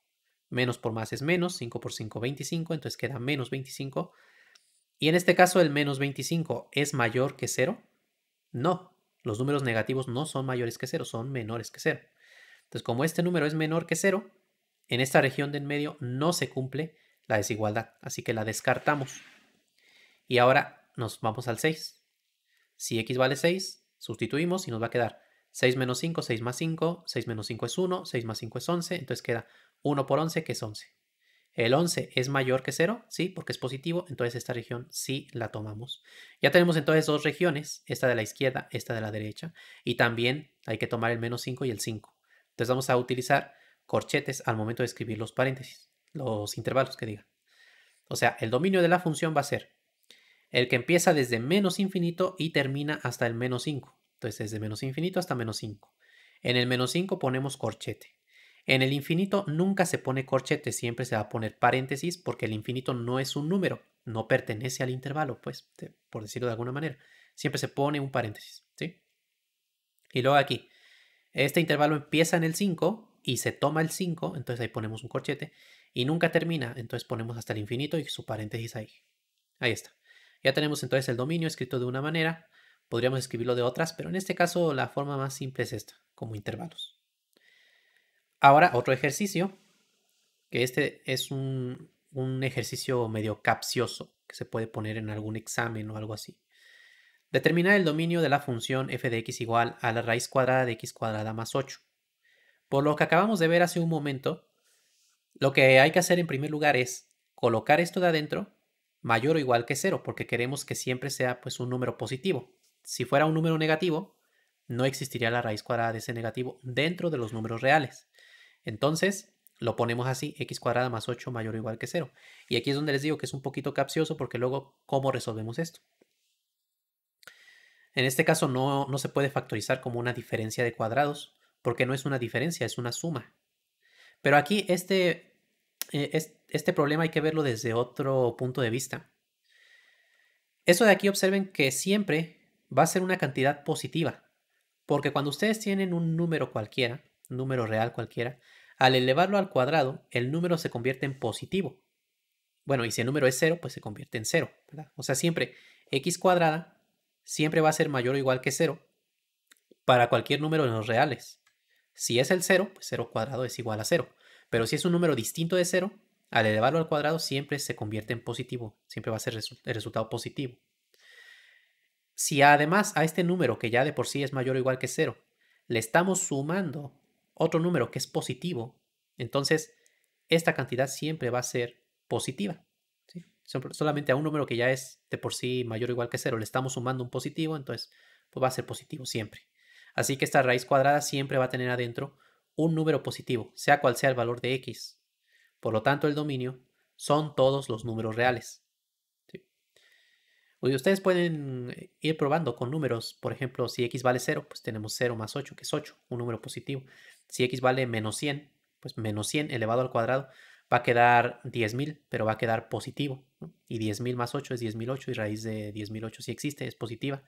Menos por más es menos, 5 por 5 25, entonces queda menos 25. Y en este caso el menos 25 es mayor que 0, no, los números negativos no son mayores que 0, son menores que 0. Entonces, como este número es menor que 0, en esta región del medio no se cumple la desigualdad, así que la descartamos. Y ahora nos vamos al 6. Si x vale 6, sustituimos y nos va a quedar 6 menos 5, 6 más 5, 6 menos 5 es 1, 6 más 5 es 11, entonces queda 1 por 11 que es 11. El 11 es mayor que 0, sí, porque es positivo, entonces esta región sí la tomamos. Ya tenemos entonces dos regiones, esta de la izquierda, esta de la derecha, y también hay que tomar el menos 5 y el 5. Entonces vamos a utilizar corchetes al momento de escribir los paréntesis, los intervalos que diga. O sea, el dominio de la función va a ser el que empieza desde menos infinito y termina hasta el menos 5. Entonces desde menos infinito hasta menos 5. En el menos 5 ponemos corchete. En el infinito nunca se pone corchete, siempre se va a poner paréntesis porque el infinito no es un número, no pertenece al intervalo, pues, por decirlo de alguna manera. Siempre se pone un paréntesis, ¿sí? Y luego aquí, este intervalo empieza en el 5 y se toma el 5, entonces ahí ponemos un corchete, y nunca termina, entonces ponemos hasta el infinito y su paréntesis ahí. Ahí está. Ya tenemos entonces el dominio escrito de una manera, podríamos escribirlo de otras, pero en este caso la forma más simple es esta, como intervalos. Ahora, otro ejercicio, que este es un, ejercicio medio capcioso que se puede poner en algún examen o algo así. Determinar el dominio de la función f de x igual a la raíz cuadrada de x cuadrada más 8. Por lo que acabamos de ver hace un momento, lo que hay que hacer en primer lugar es colocar esto de adentro mayor o igual que 0, porque queremos que siempre sea pues un número positivo. Si fuera un número negativo, no existiría la raíz cuadrada de ese negativo dentro de los números reales. Entonces, lo ponemos así, x cuadrada más 8 mayor o igual que 0. Y aquí es donde les digo que es un poquito capcioso porque luego, ¿cómo resolvemos esto? En este caso no, no se puede factorizar como una diferencia de cuadrados, porque no es una diferencia, es una suma. Pero aquí este, eh, este problema hay que verlo desde otro punto de vista. Eso de aquí observen que siempre va a ser una cantidad positiva, porque cuando ustedes tienen un número cualquiera, número real cualquiera, al elevarlo al cuadrado, el número se convierte en positivo. Bueno, y si el número es cero, pues se convierte en cero. O sea, siempre x cuadrada siempre va a ser mayor o igual que cero para cualquier número de los reales. Si es el 0, pues 0 cuadrado es igual a cero. Pero si es un número distinto de cero, al elevarlo al cuadrado siempre se convierte en positivo, siempre va a ser el resultado positivo. Si además a este número, que ya de por sí es mayor o igual que cero, le estamos sumando otro número que es positivo, entonces esta cantidad siempre va a ser positiva. Solamente a un número que ya es de por sí mayor o igual que cero, le estamos sumando un positivo, entonces pues va a ser positivo siempre. Así que esta raíz cuadrada siempre va a tener adentro un número positivo, sea cual sea el valor de x. Por lo tanto, el dominio son todos los números reales ustedes pueden eh, ir probando con números. Por ejemplo, si x vale 0, pues tenemos 0 más 8, que es 8, un número positivo. Si x vale menos 100, pues menos 100 elevado al cuadrado va a quedar 10.000, pero va a quedar positivo. Y 10.000 más 8 es 10.008 y raíz de 10.008 si existe es positiva.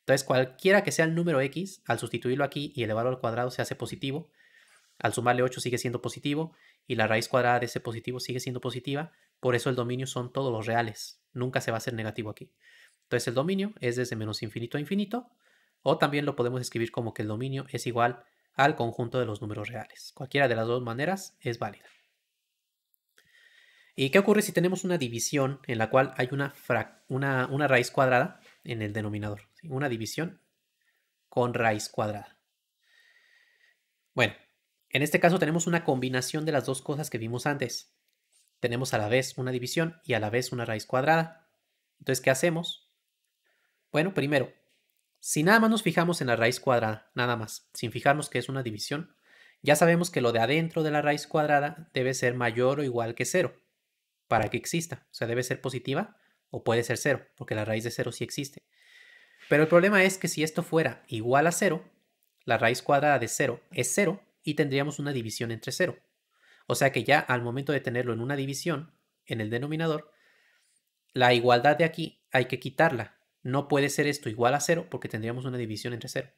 Entonces, cualquiera que sea el número x, al sustituirlo aquí y elevarlo al cuadrado se hace positivo. Al sumarle 8 sigue siendo positivo y la raíz cuadrada de ese positivo sigue siendo positiva. Por eso el dominio son todos los reales. Nunca se va a hacer negativo aquí. Entonces el dominio es desde menos infinito a infinito. O también lo podemos escribir como que el dominio es igual al conjunto de los números reales. Cualquiera de las dos maneras es válida. ¿Y qué ocurre si tenemos una división en la cual hay una, raíz cuadrada en el denominador? Una división con raíz cuadrada. Bueno, en este caso tenemos una combinación de las dos cosas que vimos antes tenemos a la vez una división y a la vez una raíz cuadrada. Entonces, ¿qué hacemos? Bueno, primero, si nada más nos fijamos en la raíz cuadrada, nada más, sin fijarnos que es una división, ya sabemos que lo de adentro de la raíz cuadrada debe ser mayor o igual que cero para que exista. O sea, debe ser positiva o puede ser cero, porque la raíz de cero sí existe. Pero el problema es que si esto fuera igual a cero, la raíz cuadrada de cero es cero y tendríamos una división entre cero. O sea que ya al momento de tenerlo en una división, en el denominador, la igualdad de aquí hay que quitarla. No puede ser esto igual a cero porque tendríamos una división entre cero.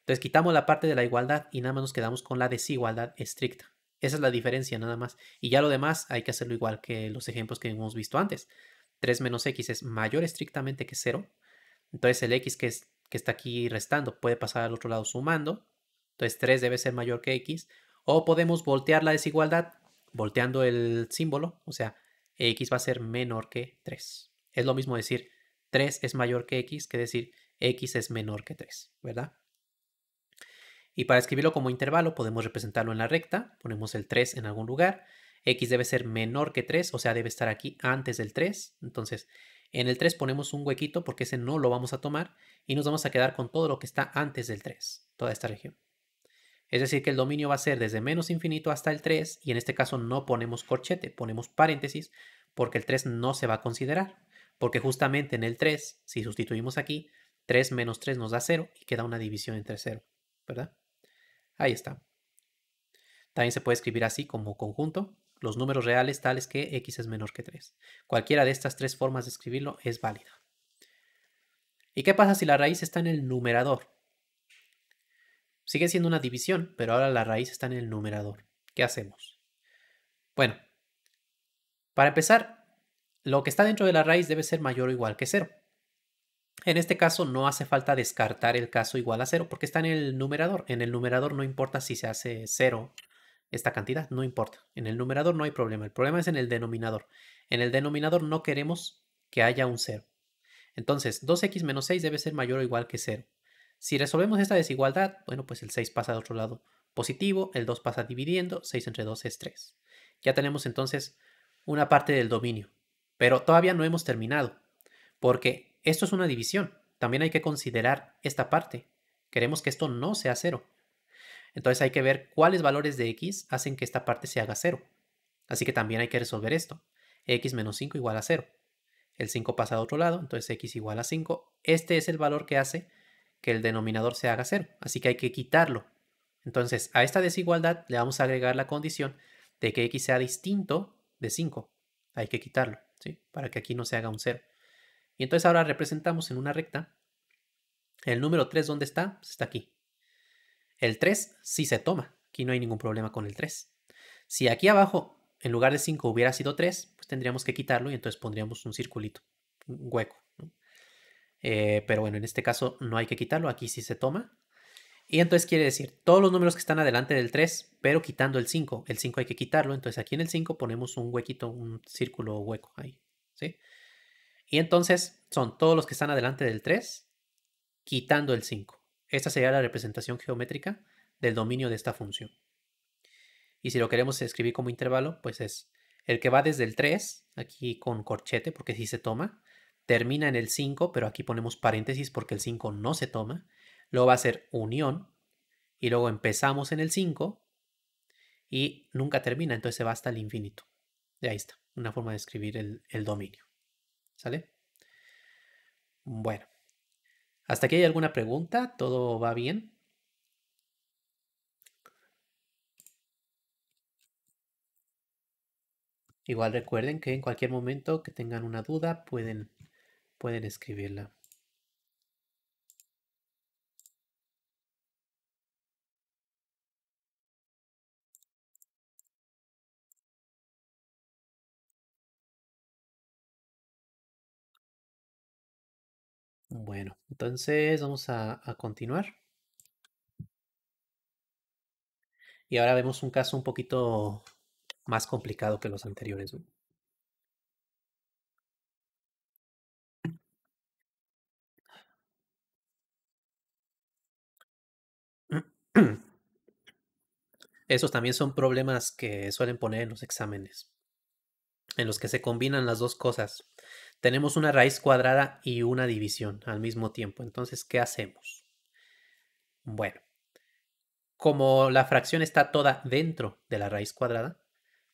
Entonces quitamos la parte de la igualdad y nada más nos quedamos con la desigualdad estricta. Esa es la diferencia nada más. Y ya lo demás hay que hacerlo igual que los ejemplos que hemos visto antes. 3 menos x es mayor estrictamente que 0. Entonces el x que, es, que está aquí restando puede pasar al otro lado sumando. Entonces 3 debe ser mayor que x. O podemos voltear la desigualdad volteando el símbolo, o sea, x va a ser menor que 3. Es lo mismo decir 3 es mayor que x que decir x es menor que 3, ¿verdad? Y para escribirlo como intervalo podemos representarlo en la recta, ponemos el 3 en algún lugar, x debe ser menor que 3, o sea, debe estar aquí antes del 3, entonces en el 3 ponemos un huequito porque ese no lo vamos a tomar y nos vamos a quedar con todo lo que está antes del 3, toda esta región. Es decir, que el dominio va a ser desde menos infinito hasta el 3 y en este caso no ponemos corchete, ponemos paréntesis porque el 3 no se va a considerar. Porque justamente en el 3, si sustituimos aquí, 3 menos 3 nos da 0 y queda una división entre 0, ¿verdad? Ahí está. También se puede escribir así como conjunto, los números reales tales que x es menor que 3. Cualquiera de estas tres formas de escribirlo es válida. ¿Y qué pasa si la raíz está en el numerador? Sigue siendo una división, pero ahora la raíz está en el numerador. ¿Qué hacemos? Bueno, para empezar, lo que está dentro de la raíz debe ser mayor o igual que cero. En este caso no hace falta descartar el caso igual a cero porque está en el numerador. En el numerador no importa si se hace 0 esta cantidad, no importa. En el numerador no hay problema, el problema es en el denominador. En el denominador no queremos que haya un 0. Entonces, 2x menos 6 debe ser mayor o igual que 0. Si resolvemos esta desigualdad, bueno, pues el 6 pasa al otro lado positivo, el 2 pasa dividiendo, 6 entre 2 es 3. Ya tenemos entonces una parte del dominio, pero todavía no hemos terminado, porque esto es una división. También hay que considerar esta parte. Queremos que esto no sea 0. Entonces hay que ver cuáles valores de x hacen que esta parte se haga 0. Así que también hay que resolver esto. x menos 5 igual a 0. El 5 pasa a otro lado, entonces x igual a 5. Este es el valor que hace que el denominador se haga cero, así que hay que quitarlo. Entonces, a esta desigualdad le vamos a agregar la condición de que x sea distinto de 5. Hay que quitarlo, ¿sí? Para que aquí no se haga un cero. Y entonces ahora representamos en una recta el número 3, ¿dónde está? Pues está aquí. El 3 sí se toma. Aquí no hay ningún problema con el 3. Si aquí abajo, en lugar de 5, hubiera sido 3, pues tendríamos que quitarlo y entonces pondríamos un circulito, un hueco. Eh, pero bueno, en este caso no hay que quitarlo, aquí sí se toma. Y entonces quiere decir todos los números que están adelante del 3, pero quitando el 5. El 5 hay que quitarlo, entonces aquí en el 5 ponemos un huequito, un círculo hueco ahí, Y entonces son todos los que están adelante del 3, quitando el 5. Esta sería la representación geométrica del dominio de esta función. Y si lo queremos escribir como intervalo, pues es el que va desde el 3, aquí con corchete, porque si se toma, termina en el 5, pero aquí ponemos paréntesis porque el 5 no se toma. Luego va a ser unión y luego empezamos en el 5 y nunca termina, entonces se va hasta el infinito. Y ahí está, una forma de escribir el, el dominio. ¿Sale? Bueno, ¿hasta aquí hay alguna pregunta? ¿Todo va bien? Igual recuerden que en cualquier momento que tengan una duda pueden pueden escribirla. Bueno, entonces vamos a, continuar. Y ahora vemos un caso un poquito más complicado que los anteriores. Esos también son problemas que suelen poner en los exámenes, en los que se combinan las dos cosas. Tenemos una raíz cuadrada y una división al mismo tiempo. Entonces, ¿qué hacemos? Bueno, como la fracción está toda dentro de la raíz cuadrada,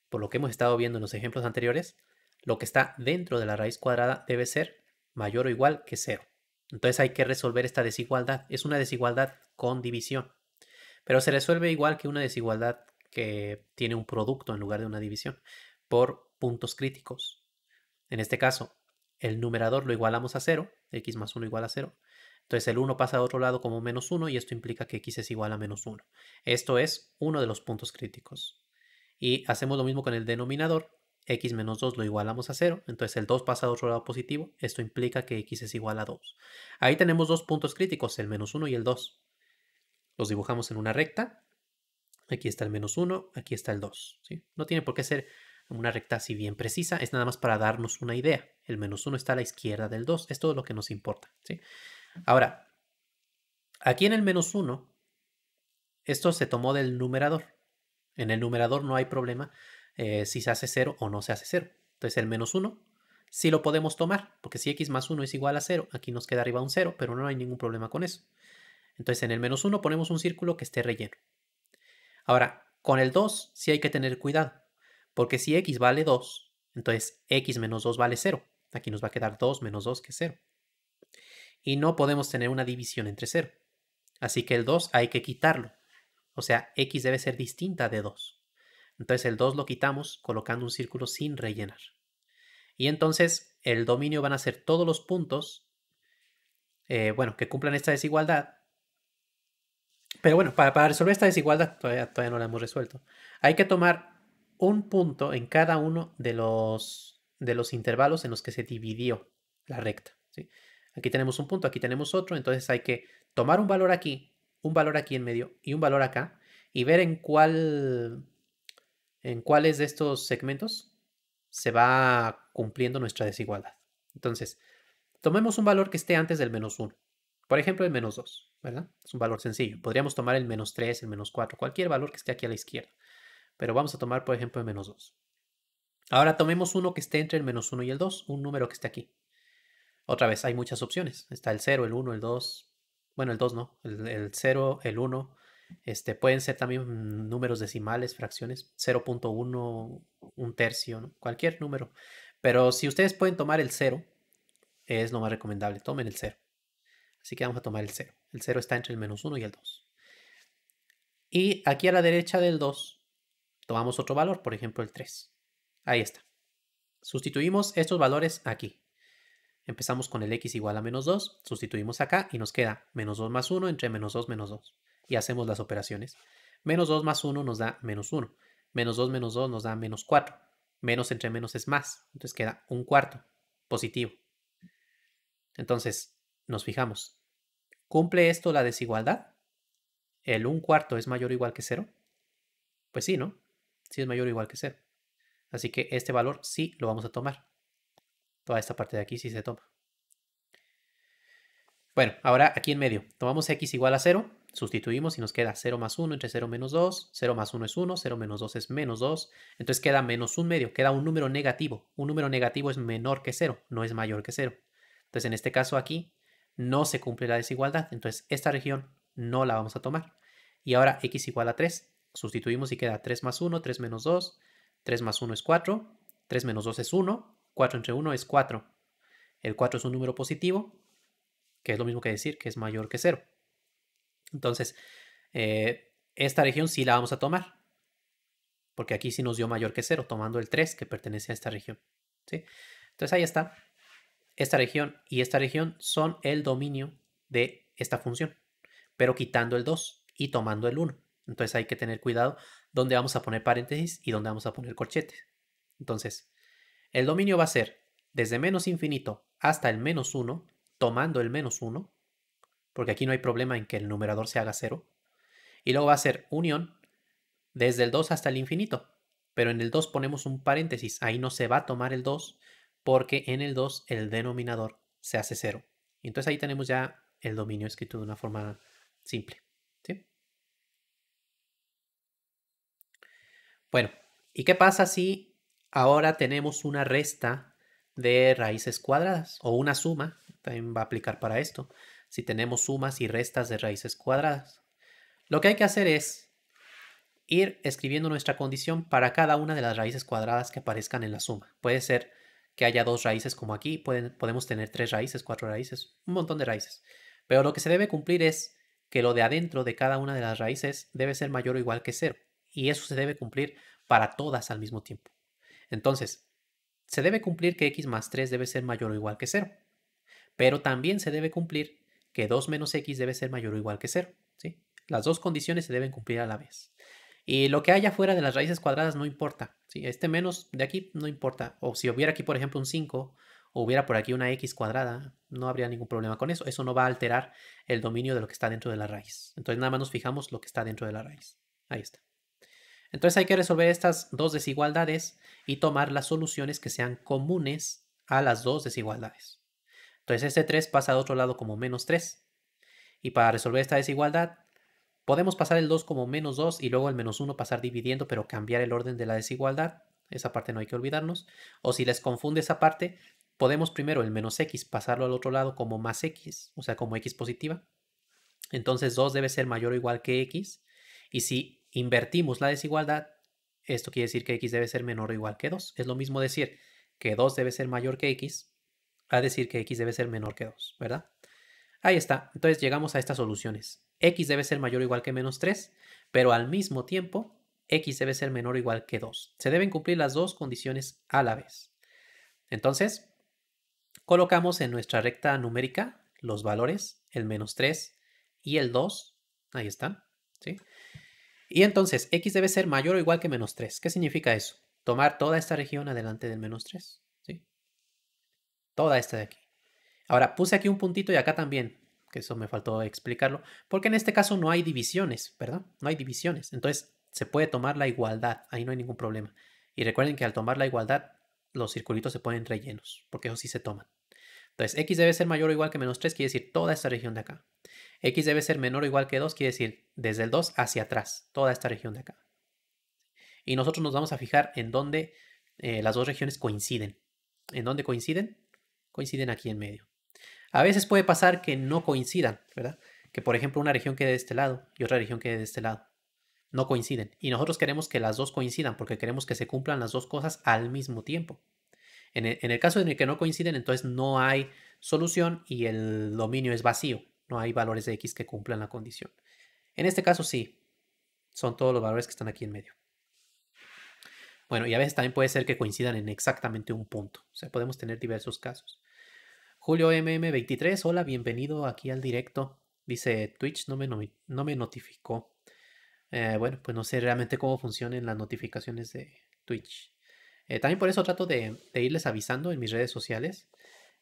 por lo que hemos estado viendo en los ejemplos anteriores, lo que está dentro de la raíz cuadrada debe ser mayor o igual que cero. Entonces hay que resolver esta desigualdad. Es una desigualdad con división. Pero se resuelve igual que una desigualdad que tiene un producto en lugar de una división, por puntos críticos. En este caso, el numerador lo igualamos a 0, x más 1 igual a 0. Entonces el 1 pasa a otro lado como menos 1 y esto implica que x es igual a menos 1. Esto es uno de los puntos críticos. Y hacemos lo mismo con el denominador, x menos 2 lo igualamos a 0, entonces el 2 pasa a otro lado positivo, esto implica que x es igual a 2. Ahí tenemos dos puntos críticos, el menos 1 y el 2 los dibujamos en una recta. Aquí está el menos 1, aquí está el 2. No tiene por qué ser una recta así bien precisa, es nada más para darnos una idea. El menos 1 está a la izquierda del 2, es todo lo que nos importa. Ahora, aquí en el menos 1, esto se tomó del numerador. En el numerador no hay problema eh, si se hace 0 o no se hace 0. Entonces el menos 1 sí lo podemos tomar, porque si x más 1 es igual a 0, aquí nos queda arriba un 0, pero no hay ningún problema con eso. Entonces en el menos 1 ponemos un círculo que esté relleno. Ahora, con el 2 sí hay que tener cuidado, porque si x vale 2, entonces x menos 2 vale 0. Aquí nos va a quedar 2 menos 2 que es 0. Y no podemos tener una división entre 0. Así que el 2 hay que quitarlo. O sea, x debe ser distinta de 2. Entonces el 2 lo quitamos colocando un círculo sin rellenar. Y entonces el dominio van a ser todos los puntos, eh, bueno, que cumplan esta desigualdad pero bueno, para, resolver esta desigualdad, todavía, no la hemos resuelto. Hay que tomar un punto en cada uno de los, de los intervalos en los que se dividió la recta. Aquí tenemos un punto, aquí tenemos otro, entonces hay que tomar un valor aquí, un valor aquí en medio y un valor acá y ver en cuál en cuáles de estos segmentos se va cumpliendo nuestra desigualdad. Entonces, tomemos un valor que esté antes del menos 1. Por ejemplo, el menos 2, ¿verdad? Es un valor sencillo. Podríamos tomar el menos 3, el menos 4, cualquier valor que esté aquí a la izquierda. Pero vamos a tomar, por ejemplo, el menos 2. Ahora tomemos uno que esté entre el menos 1 y el 2, un número que esté aquí. Otra vez, hay muchas opciones. Está el 0, el 1, el 2. Bueno, el 2 no. El, 0, el 1. Este, pueden ser también mm, números decimales, fracciones. 0.1, un tercio, cualquier número. Pero si ustedes pueden tomar el 0, es lo más recomendable. Tomen el 0. Así que vamos a tomar el 0. El 0 está entre el menos 1 y el 2. Y aquí a la derecha del 2 tomamos otro valor, por ejemplo el 3. Ahí está. Sustituimos estos valores aquí. Empezamos con el x igual a menos 2, sustituimos acá y nos queda menos 2 más 1 entre menos 2 menos 2. Y hacemos las operaciones. Menos 2 más 1 nos da menos 1. Menos 2 menos 2 nos da menos 4. Menos entre menos es más. Entonces queda un cuarto positivo. Entonces, nos fijamos. ¿Cumple esto la desigualdad? ¿El 1 cuarto es mayor o igual que 0? Pues sí, ¿no? Sí es mayor o igual que 0. Así que este valor sí lo vamos a tomar. Toda esta parte de aquí sí se toma. Bueno, ahora aquí en medio. Tomamos x igual a 0, sustituimos y nos queda 0 más 1 entre 0 menos 2. 0 más 1 es 1, 0 menos 2 es menos 2. Entonces queda menos 1 medio, queda un número negativo. Un número negativo es menor que 0, no es mayor que 0. Entonces en este caso aquí no se cumple la desigualdad, entonces esta región no la vamos a tomar. Y ahora x igual a 3, sustituimos y queda 3 más 1, 3 menos 2, 3 más 1 es 4, 3 menos 2 es 1, 4 entre 1 es 4. El 4 es un número positivo, que es lo mismo que decir que es mayor que 0. Entonces, eh, esta región sí la vamos a tomar, porque aquí sí nos dio mayor que 0, tomando el 3 que pertenece a esta región. ¿sí? Entonces ahí está esta región y esta región son el dominio de esta función, pero quitando el 2 y tomando el 1. Entonces hay que tener cuidado dónde vamos a poner paréntesis y dónde vamos a poner corchetes. Entonces, el dominio va a ser desde menos infinito hasta el menos 1, tomando el menos 1, porque aquí no hay problema en que el numerador se haga 0. Y luego va a ser unión desde el 2 hasta el infinito, pero en el 2 ponemos un paréntesis, ahí no se va a tomar el 2, porque en el 2 el denominador se hace 0. Entonces ahí tenemos ya el dominio escrito de una forma simple. Bueno, ¿y qué pasa si ahora tenemos una resta de raíces cuadradas o una suma? También va a aplicar para esto. Si tenemos sumas y restas de raíces cuadradas. Lo que hay que hacer es ir escribiendo nuestra condición para cada una de las raíces cuadradas que aparezcan en la suma. Puede ser que haya dos raíces como aquí, podemos tener tres raíces, cuatro raíces, un montón de raíces. Pero lo que se debe cumplir es que lo de adentro de cada una de las raíces debe ser mayor o igual que cero. Y eso se debe cumplir para todas al mismo tiempo. Entonces, se debe cumplir que x más 3 debe ser mayor o igual que cero. Pero también se debe cumplir que 2 menos x debe ser mayor o igual que cero. ¿sí? Las dos condiciones se deben cumplir a la vez. Y lo que haya fuera de las raíces cuadradas no importa. Si este menos de aquí no importa. O si hubiera aquí, por ejemplo, un 5 o hubiera por aquí una x cuadrada, no habría ningún problema con eso. Eso no va a alterar el dominio de lo que está dentro de la raíz. Entonces nada más nos fijamos lo que está dentro de la raíz. Ahí está. Entonces hay que resolver estas dos desigualdades y tomar las soluciones que sean comunes a las dos desigualdades. Entonces este 3 pasa al otro lado como menos 3. Y para resolver esta desigualdad Podemos pasar el 2 como menos 2 y luego el menos 1 pasar dividiendo, pero cambiar el orden de la desigualdad. Esa parte no hay que olvidarnos. O si les confunde esa parte, podemos primero el menos x pasarlo al otro lado como más x, o sea, como x positiva. Entonces 2 debe ser mayor o igual que x. Y si invertimos la desigualdad, esto quiere decir que x debe ser menor o igual que 2. Es lo mismo decir que 2 debe ser mayor que x a decir que x debe ser menor que 2, ¿verdad? Ahí está. Entonces llegamos a estas soluciones. X debe ser mayor o igual que menos 3, pero al mismo tiempo X debe ser menor o igual que 2. Se deben cumplir las dos condiciones a la vez. Entonces, colocamos en nuestra recta numérica los valores, el menos 3 y el 2. Ahí están. ¿sí? Y entonces, X debe ser mayor o igual que menos 3. ¿Qué significa eso? Tomar toda esta región adelante del menos 3. ¿sí? Toda esta de aquí. Ahora, puse aquí un puntito y acá también, que eso me faltó explicarlo, porque en este caso no hay divisiones, ¿verdad? No hay divisiones. Entonces, se puede tomar la igualdad, ahí no hay ningún problema. Y recuerden que al tomar la igualdad, los circulitos se ponen rellenos, porque eso sí se toman. Entonces, x debe ser mayor o igual que menos 3, quiere decir toda esta región de acá. x debe ser menor o igual que 2, quiere decir desde el 2 hacia atrás, toda esta región de acá. Y nosotros nos vamos a fijar en dónde eh, las dos regiones coinciden. ¿En dónde coinciden? Coinciden aquí en medio. A veces puede pasar que no coincidan, ¿verdad? Que por ejemplo una región quede de este lado y otra región quede de este lado. No coinciden. Y nosotros queremos que las dos coincidan porque queremos que se cumplan las dos cosas al mismo tiempo. En e, el, caso en el que no coinciden, entonces no hay solución y el dominio es vacío. No hay valores de X que cumplan la condición. En este caso sí, son todos los valores que están aquí en medio. Bueno, y a veces también puede ser que coincidan en exactamente un punto. O sea, podemos tener diversos casos. Julio MM23, hola, bienvenido aquí al directo. Dice Twitch, no me, no, me notificó. Eh, bueno, pues no sé realmente cómo funcionan las notificaciones de Twitch. Eh, también por eso trato de, irles avisando en mis redes sociales.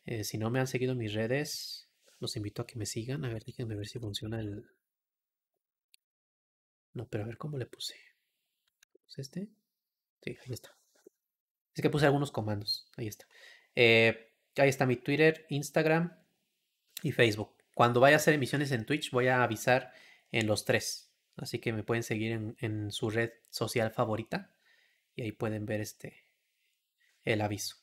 Eh, si no me han seguido en mis redes, los invito a que me sigan. A ver, déjenme ver si funciona el... No, pero a ver cómo le puse. ¿Es este? Sí, ahí está. Es que puse algunos comandos. Ahí está. Eh, Ahí está mi Twitter, Instagram y Facebook. Cuando vaya a hacer emisiones en Twitch voy a avisar en los tres. Así que me pueden seguir en, su red social favorita y ahí pueden ver este el aviso.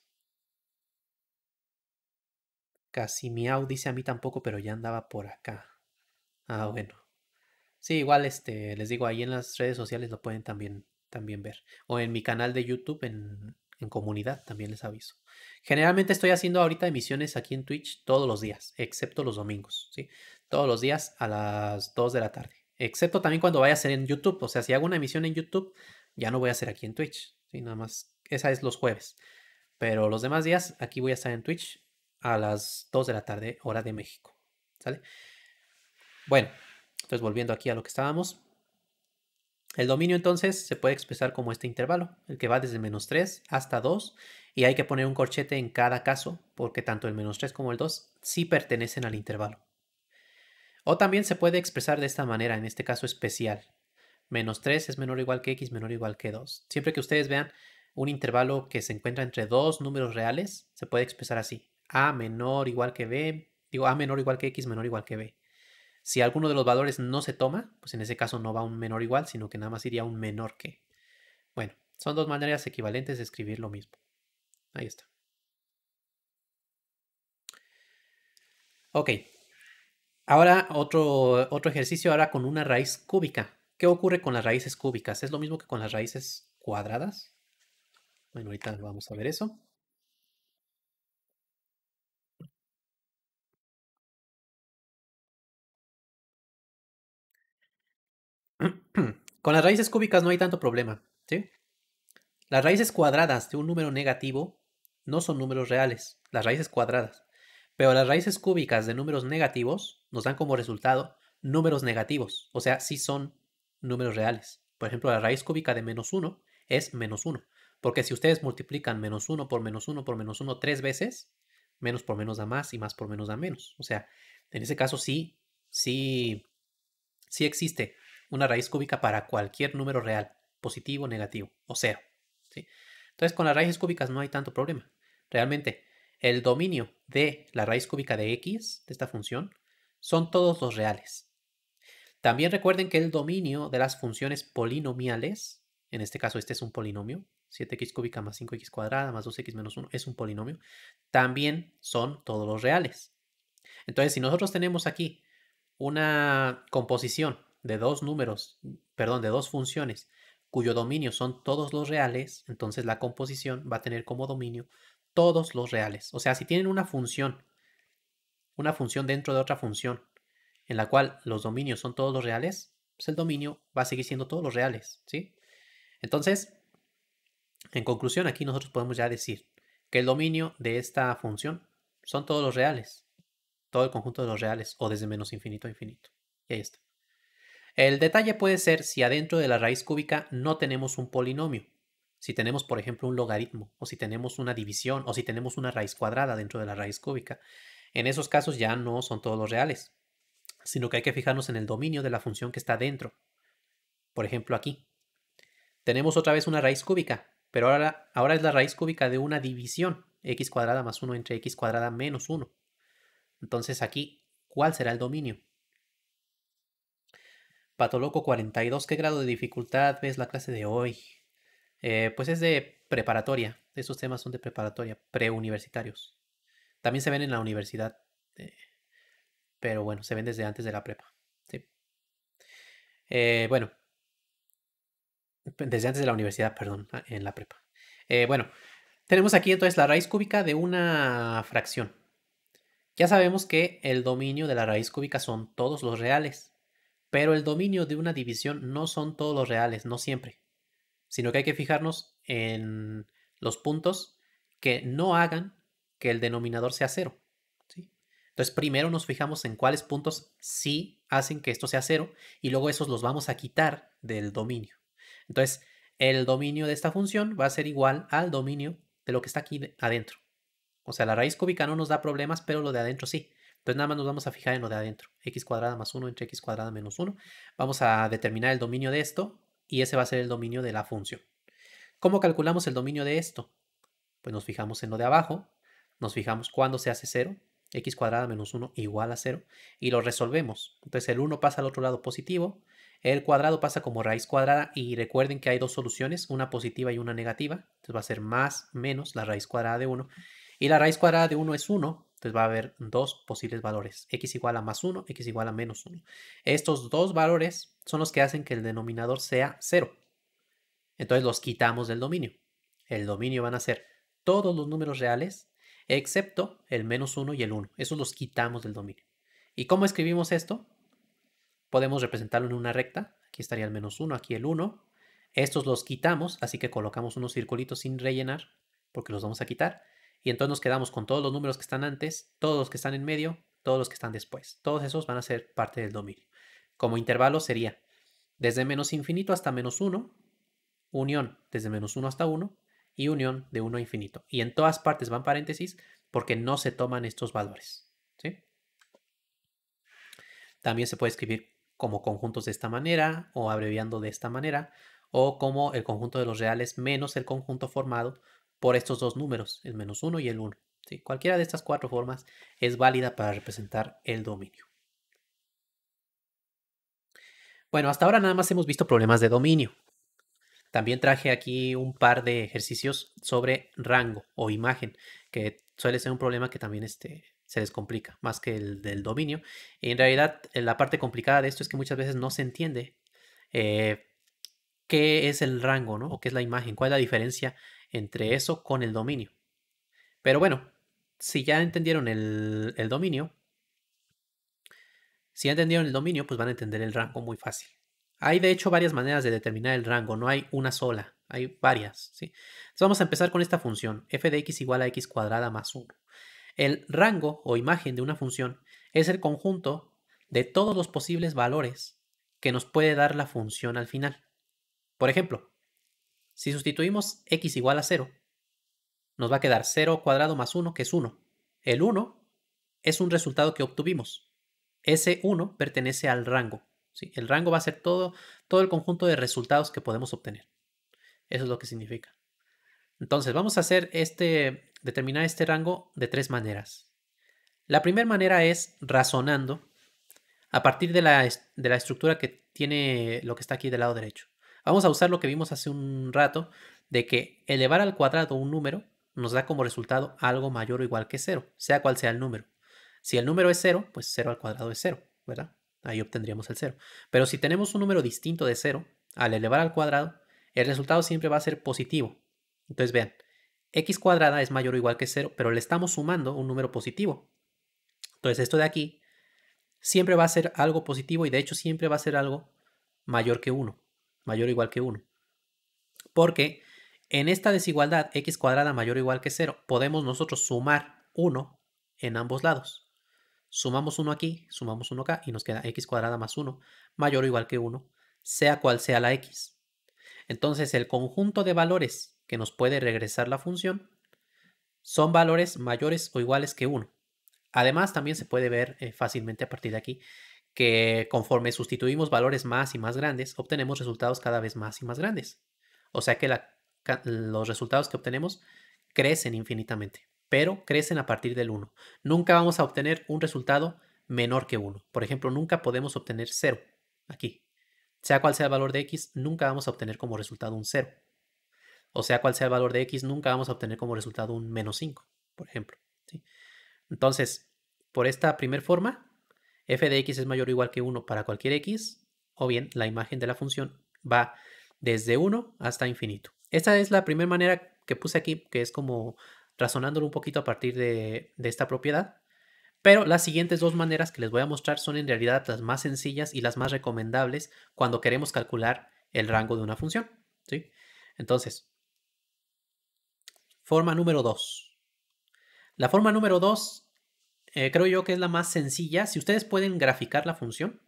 Casi miau dice a mí tampoco, pero ya andaba por acá. Ah, ah, bueno. Sí, igual este, les digo, ahí en las redes sociales lo pueden también, también ver. O en mi canal de YouTube, en en comunidad, también les aviso. Generalmente estoy haciendo ahorita emisiones aquí en Twitch todos los días, excepto los domingos, ¿sí? Todos los días a las 2 de la tarde, excepto también cuando vaya a ser en YouTube. O sea, si hago una emisión en YouTube, ya no voy a hacer aquí en Twitch, Nada más, esa es los jueves. Pero los demás días aquí voy a estar en Twitch a las 2 de la tarde, hora de México, ¿sale? Bueno, entonces volviendo aquí a lo que estábamos. El dominio entonces se puede expresar como este intervalo, el que va desde menos 3 hasta 2, y hay que poner un corchete en cada caso, porque tanto el menos 3 como el 2 sí pertenecen al intervalo. O también se puede expresar de esta manera, en este caso especial. Menos 3 es menor o igual que x menor o igual que 2. Siempre que ustedes vean un intervalo que se encuentra entre dos números reales, se puede expresar así. a menor o igual que b, digo a menor o igual que x menor o igual que b. Si alguno de los valores no se toma, pues en ese caso no va un menor igual, sino que nada más iría un menor que. Bueno, son dos maneras equivalentes de escribir lo mismo. Ahí está. Ok. Ahora otro, otro ejercicio, ahora con una raíz cúbica. ¿Qué ocurre con las raíces cúbicas? ¿Es lo mismo que con las raíces cuadradas? Bueno, ahorita vamos a ver eso. Con las raíces cúbicas no hay tanto problema, Las raíces cuadradas de un número negativo no son números reales, las raíces cuadradas. Pero las raíces cúbicas de números negativos nos dan como resultado números negativos, o sea, sí son números reales. Por ejemplo, la raíz cúbica de menos 1 es menos 1, porque si ustedes multiplican menos 1 por menos 1 por menos 1 tres veces, menos por menos da más y más por menos da menos. O sea, en ese caso sí, sí, sí existe una raíz cúbica para cualquier número real, positivo, negativo o cero. Entonces con las raíces cúbicas no hay tanto problema. Realmente el dominio de la raíz cúbica de x, de esta función, son todos los reales. También recuerden que el dominio de las funciones polinomiales, en este caso este es un polinomio, 7x cúbica más 5x cuadrada más 2x menos 1 es un polinomio, también son todos los reales. Entonces, si nosotros tenemos aquí una composición de dos números, perdón, de dos funciones cuyo dominio son todos los reales, entonces la composición va a tener como dominio todos los reales. O sea, si tienen una función, una función dentro de otra función, en la cual los dominios son todos los reales, pues el dominio va a seguir siendo todos los reales, ¿sí? Entonces, en conclusión, aquí nosotros podemos ya decir que el dominio de esta función son todos los reales, todo el conjunto de los reales, o desde menos infinito a infinito. Y ahí está. El detalle puede ser si adentro de la raíz cúbica no tenemos un polinomio, si tenemos, por ejemplo, un logaritmo, o si tenemos una división, o si tenemos una raíz cuadrada dentro de la raíz cúbica. En esos casos ya no son todos los reales, sino que hay que fijarnos en el dominio de la función que está dentro. Por ejemplo, aquí. Tenemos otra vez una raíz cúbica, pero ahora, ahora es la raíz cúbica de una división, x cuadrada más 1 entre x cuadrada menos 1. Entonces aquí, ¿cuál será el dominio? Patoloco 42, ¿qué grado de dificultad ves la clase de hoy? Eh, pues es de preparatoria, esos temas son de preparatoria, preuniversitarios. También se ven en la universidad, eh, pero bueno, se ven desde antes de la prepa. Eh, bueno, desde antes de la universidad, perdón, ah, en la prepa. bueno, tenemos aquí entonces la raíz cúbica de una fracción. Ya sabemos que el dominio de la raíz cúbica son todos los reales. Pero el dominio de una división no son todos los reales, no siempre, sino que hay que fijarnos en los puntos que no hagan que el denominador sea cero. Entonces, primero nos fijamos en cuáles puntos sí hacen que esto sea cero y luego esos los vamos a quitar del dominio. Entonces, el dominio de esta función va a ser igual al dominio de lo que está aquí adentro. O sea, la raíz cúbica no nos da problemas, pero lo de adentro sí. Entonces nada más nos vamos a fijar en lo de adentro, x cuadrada más 1 entre x cuadrada menos 1. Vamos a determinar el dominio de esto y ese va a ser el dominio de la función. ¿Cómo calculamos el dominio de esto? Pues nos fijamos en lo de abajo, nos fijamos cuándo se hace 0, x cuadrada menos 1 igual a 0, y lo resolvemos. Entonces el 1 pasa al otro lado positivo, el cuadrado pasa como raíz cuadrada y recuerden que hay dos soluciones, una positiva y una negativa. Entonces va a ser más menos la raíz cuadrada de 1. Y la raíz cuadrada de 1 es 1, entonces pues, va a haber dos posibles valores, x igual a más 1, x igual a menos 1. Estos dos valores son los que hacen que el denominador sea 0. Entonces los quitamos del dominio. El dominio van a ser todos los números reales, excepto el menos 1 y el 1. Esos los quitamos del dominio. ¿Y cómo escribimos esto? Podemos representarlo en una recta. Aquí estaría el menos 1, aquí el 1. Estos los quitamos, así que colocamos unos circulitos sin rellenar, porque los vamos a quitar. Y entonces nos quedamos con todos los números que están antes, todos los que están en medio, todos los que están después. Todos esos van a ser parte del dominio. Como intervalo sería desde menos infinito hasta menos 1, unión desde menos 1 hasta 1 y unión de 1 a infinito. Y en todas partes van paréntesis porque no se toman estos valores. También se puede escribir como conjuntos de esta manera o abreviando de esta manera o como el conjunto de los reales menos el conjunto formado por estos dos números, el menos 1 y el 1. Cualquiera de estas cuatro formas es válida para representar el dominio. Bueno, hasta ahora nada más hemos visto problemas de dominio. También traje aquí un par de ejercicios sobre rango o imagen, que suele ser un problema que también este, se descomplica, más que el del dominio. en realidad, eh, la parte complicada de esto es que muchas veces no se entiende eh, qué es el rango, ¿no? O qué es la imagen, cuál es la diferencia entre eso con el dominio. Pero bueno, si ya entendieron el, dominio, si entendieron el dominio, pues van a entender el rango muy fácil. Hay de hecho varias maneras de determinar el rango, no hay una sola, hay varias. Entonces vamos a empezar con esta función, f de x igual a x cuadrada más 1. El rango o imagen de una función es el conjunto de todos los posibles valores que nos puede dar la función al final. Por ejemplo, si sustituimos x igual a 0, nos va a quedar 0 cuadrado más 1, que es 1. El 1 es un resultado que obtuvimos. Ese 1 pertenece al rango. El rango va a ser todo, todo el conjunto de resultados que podemos obtener. Eso es lo que significa. Entonces, vamos a hacer este, determinar este rango de tres maneras. La primera manera es razonando a partir de la estructura que tiene lo que está aquí del lado derecho. Vamos a usar lo que vimos hace un rato, de que elevar al cuadrado un número nos da como resultado algo mayor o igual que 0, sea cual sea el número. Si el número es 0, pues 0 al cuadrado es 0, ¿verdad? Ahí obtendríamos el 0. Pero si tenemos un número distinto de 0, al elevar al cuadrado, el resultado siempre va a ser positivo. Entonces vean, x cuadrada es mayor o igual que 0, pero le estamos sumando un número positivo. Entonces esto de aquí siempre va a ser algo positivo y de hecho siempre va a ser algo mayor que 1 mayor o igual que 1. Porque en esta desigualdad x cuadrada mayor o igual que 0 podemos nosotros sumar 1 en ambos lados. Sumamos 1 aquí, sumamos 1 acá y nos queda x cuadrada más 1 mayor o igual que 1, sea cual sea la x. Entonces el conjunto de valores que nos puede regresar la función son valores mayores o iguales que 1. Además también se puede ver eh, fácilmente a partir de aquí que conforme sustituimos valores más y más grandes, obtenemos resultados cada vez más y más grandes. O sea que los resultados que obtenemos crecen infinitamente, pero crecen a partir del 1. Nunca vamos a obtener un resultado menor que 1. Por ejemplo, nunca podemos obtener 0 aquí. Sea cual sea el valor de x, nunca vamos a obtener como resultado un 0. O sea cual sea el valor de x, nunca vamos a obtener como resultado un menos 5, por ejemplo. Entonces, por esta primera forma, f de x es mayor o igual que 1 para cualquier x, o bien la imagen de la función va desde 1 hasta infinito. Esta es la primera manera que puse aquí, que es como razonándolo un poquito a partir de, esta propiedad. Pero las siguientes dos maneras que les voy a mostrar son en realidad las más sencillas y las más recomendables cuando queremos calcular el rango de una función. ¿sí? Entonces, forma número 2. La forma número 2 eh, creo yo que es la más sencilla. Si ustedes pueden graficar la función,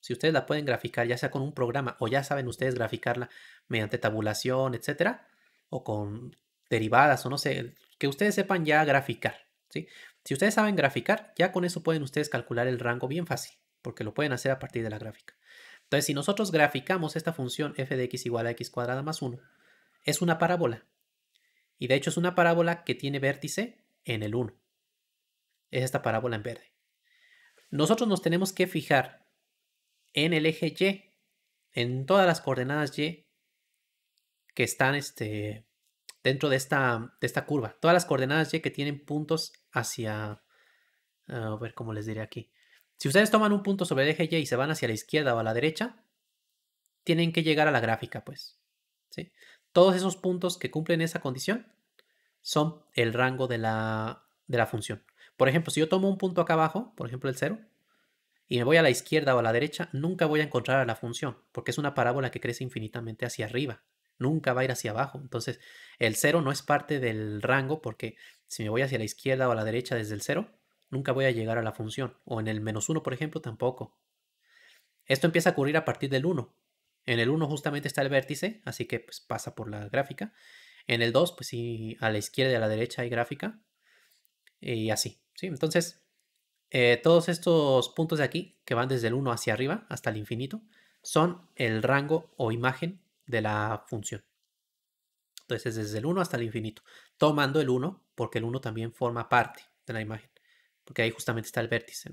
si ustedes la pueden graficar ya sea con un programa o ya saben ustedes graficarla mediante tabulación, etcétera, o con derivadas o no sé, que ustedes sepan ya graficar, Si ustedes saben graficar, ya con eso pueden ustedes calcular el rango bien fácil, porque lo pueden hacer a partir de la gráfica. Entonces, si nosotros graficamos esta función f de x igual a x cuadrada más 1, es una parábola. Y de hecho es una parábola que tiene vértice en el 1 es esta parábola en verde. Nosotros nos tenemos que fijar en el eje Y, en todas las coordenadas Y que están este, dentro de esta, de esta curva. Todas las coordenadas Y que tienen puntos hacia... A ver cómo les diré aquí. Si ustedes toman un punto sobre el eje Y y se van hacia la izquierda o a la derecha, tienen que llegar a la gráfica, pues. Todos esos puntos que cumplen esa condición son el rango de la, de la función. Por ejemplo, si yo tomo un punto acá abajo, por ejemplo el 0, y me voy a la izquierda o a la derecha, nunca voy a encontrar a la función, porque es una parábola que crece infinitamente hacia arriba, nunca va a ir hacia abajo. Entonces, el 0 no es parte del rango, porque si me voy hacia la izquierda o a la derecha desde el 0, nunca voy a llegar a la función, o en el menos 1, por ejemplo, tampoco. Esto empieza a ocurrir a partir del 1. En el 1 justamente está el vértice, así que pues, pasa por la gráfica. En el 2, pues sí, a la izquierda y a la derecha hay gráfica. Y así. Entonces, eh, todos estos puntos de aquí, que van desde el 1 hacia arriba hasta el infinito, son el rango o imagen de la función. Entonces, es desde el 1 hasta el infinito, tomando el 1, porque el 1 también forma parte de la imagen, porque ahí justamente está el vértice.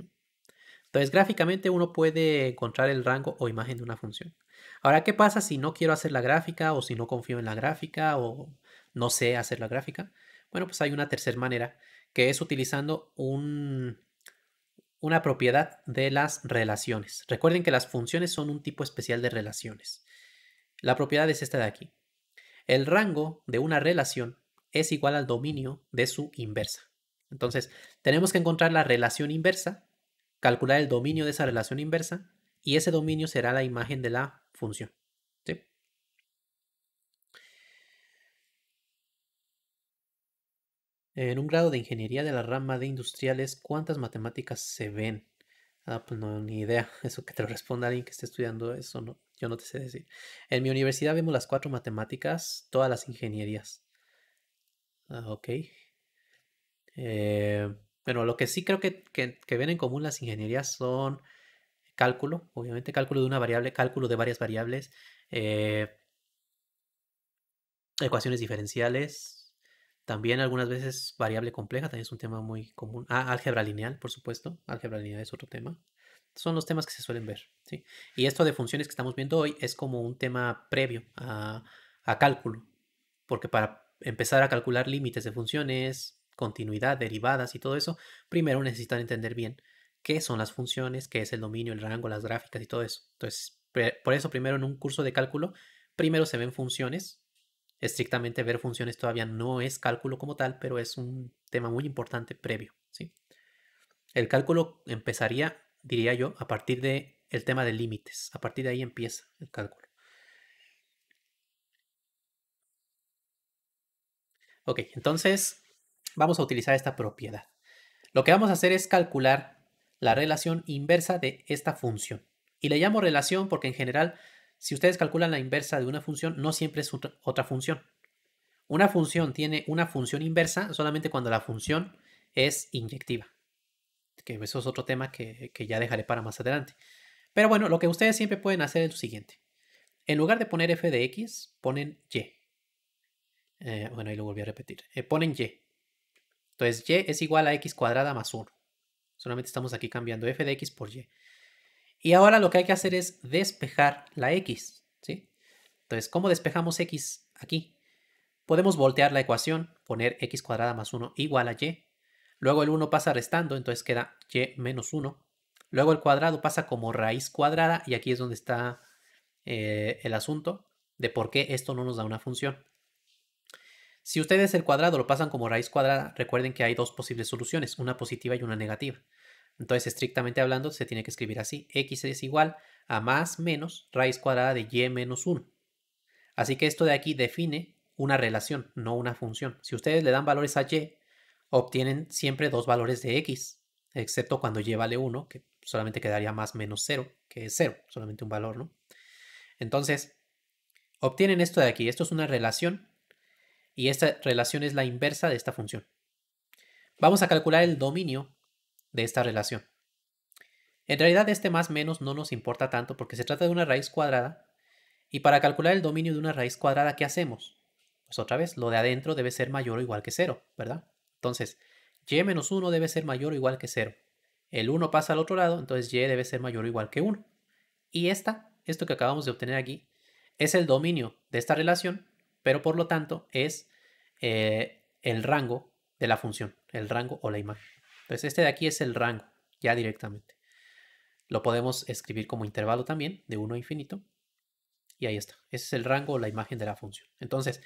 Entonces, gráficamente uno puede encontrar el rango o imagen de una función. Ahora, ¿qué pasa si no quiero hacer la gráfica o si no confío en la gráfica o no sé hacer la gráfica? Bueno, pues hay una tercera manera que es utilizando una propiedad de las relaciones. Recuerden que las funciones son un tipo especial de relaciones. La propiedad es esta de aquí. El rango de una relación es igual al dominio de su inversa. Entonces, tenemos que encontrar la relación inversa, calcular el dominio de esa relación inversa, y ese dominio será la imagen de la función. En un grado de ingeniería de la rama de industriales, ¿cuántas matemáticas se ven? Ah, pues no, ni idea. Eso que te lo responda alguien que esté estudiando eso, no, yo no te sé decir. En mi universidad vemos las cuatro matemáticas, todas las ingenierías. Ah, ok. Eh, bueno, lo que sí creo que, ven en común las ingenierías son cálculo, obviamente cálculo de una variable, cálculo de varias variables, eh, ecuaciones diferenciales, también algunas veces variable compleja, también es un tema muy común. Ah, álgebra lineal, por supuesto. Álgebra lineal es otro tema. Son los temas que se suelen ver. ¿sí? Y esto de funciones que estamos viendo hoy es como un tema previo a, a cálculo. Porque para empezar a calcular límites de funciones, continuidad, derivadas y todo eso, primero necesitan entender bien qué son las funciones, qué es el dominio, el rango, las gráficas y todo eso. Entonces, por eso primero en un curso de cálculo, primero se ven funciones estrictamente ver funciones todavía no es cálculo como tal, pero es un tema muy importante previo. El cálculo empezaría, diría yo, a partir de el tema de límites. A partir de ahí empieza el cálculo. Ok, entonces vamos a utilizar esta propiedad. Lo que vamos a hacer es calcular la relación inversa de esta función. Y le llamo relación porque en general si ustedes calculan la inversa de una función, no siempre es otra función. Una función tiene una función inversa solamente cuando la función es inyectiva. Que eso es otro tema que, ya dejaré para más adelante. Pero bueno, lo que ustedes siempre pueden hacer es lo siguiente. En lugar de poner f de x, ponen y. Eh, bueno, ahí lo volví a repetir. Eh, ponen y. Entonces y es igual a x cuadrada más 1. Solamente estamos aquí cambiando f de x por y. Y ahora lo que hay que hacer es despejar la x, ¿sí? Entonces, ¿cómo despejamos x aquí? Podemos voltear la ecuación, poner x cuadrada más 1 igual a y. Luego el 1 pasa restando, entonces queda y menos 1. Luego el cuadrado pasa como raíz cuadrada y aquí es donde está eh, el asunto de por qué esto no nos da una función. Si ustedes el cuadrado lo pasan como raíz cuadrada, recuerden que hay dos posibles soluciones, una positiva y una negativa. Entonces, estrictamente hablando, se tiene que escribir así. X es igual a más menos raíz cuadrada de y menos 1. Así que esto de aquí define una relación, no una función. Si ustedes le dan valores a y, obtienen siempre dos valores de x, excepto cuando y vale 1, que solamente quedaría más menos 0, que es 0, solamente un valor, ¿no? Entonces, obtienen esto de aquí. Esto es una relación y esta relación es la inversa de esta función. Vamos a calcular el dominio de esta relación. En realidad este más menos no nos importa tanto porque se trata de una raíz cuadrada y para calcular el dominio de una raíz cuadrada, ¿qué hacemos? Pues otra vez, lo de adentro debe ser mayor o igual que 0, ¿verdad? Entonces, y menos 1 debe ser mayor o igual que 0. El 1 pasa al otro lado, entonces y debe ser mayor o igual que 1. Y esta, esto que acabamos de obtener aquí, es el dominio de esta relación, pero por lo tanto es eh, el rango de la función, el rango o la imagen. Entonces pues este de aquí es el rango, ya directamente. Lo podemos escribir como intervalo también, de 1 a infinito. Y ahí está. Ese es el rango o la imagen de la función. Entonces,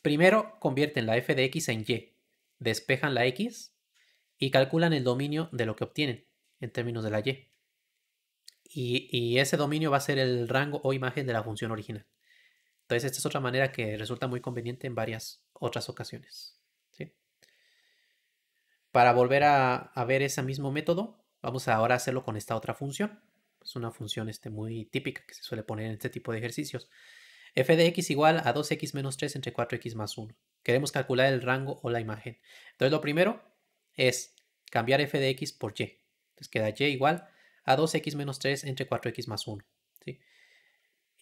primero convierten la f de x en y. Despejan la x y calculan el dominio de lo que obtienen en términos de la y. Y, y ese dominio va a ser el rango o imagen de la función original. Entonces, esta es otra manera que resulta muy conveniente en varias otras ocasiones. Para volver a, ver ese mismo método, vamos ahora a hacerlo con esta otra función. Es una función este, muy típica que se suele poner en este tipo de ejercicios. f de x igual a 2x menos 3 entre 4x más 1. Queremos calcular el rango o la imagen. Entonces lo primero es cambiar f de x por y. Entonces queda y igual a 2x menos 3 entre 4x más 1.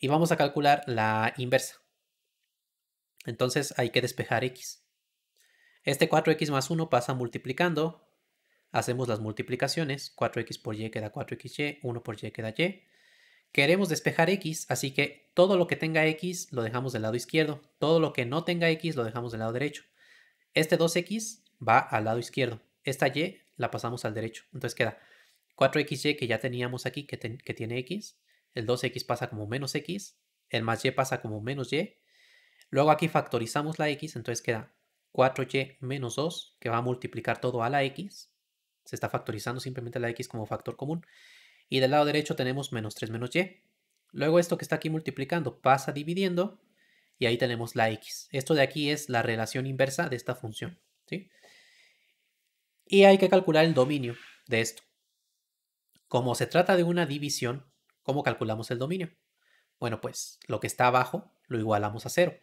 Y vamos a calcular la inversa. Entonces hay que despejar x. Este 4x más 1 pasa multiplicando. Hacemos las multiplicaciones. 4x por y queda 4xy, 1 por y queda y. Queremos despejar x, así que todo lo que tenga x lo dejamos del lado izquierdo. Todo lo que no tenga x lo dejamos del lado derecho. Este 2x va al lado izquierdo. Esta y la pasamos al derecho. Entonces queda 4xy que ya teníamos aquí, que, que tiene x. El 2x pasa como menos x. El más y pasa como menos y. Luego aquí factorizamos la x, entonces queda 4y menos 2, que va a multiplicar todo a la x. Se está factorizando simplemente la x como factor común. Y del lado derecho tenemos menos 3 menos y. Luego esto que está aquí multiplicando pasa dividiendo y ahí tenemos la x. Esto de aquí es la relación inversa de esta función. Y hay que calcular el dominio de esto. Como se trata de una división, ¿cómo calculamos el dominio? Bueno, pues lo que está abajo lo igualamos a cero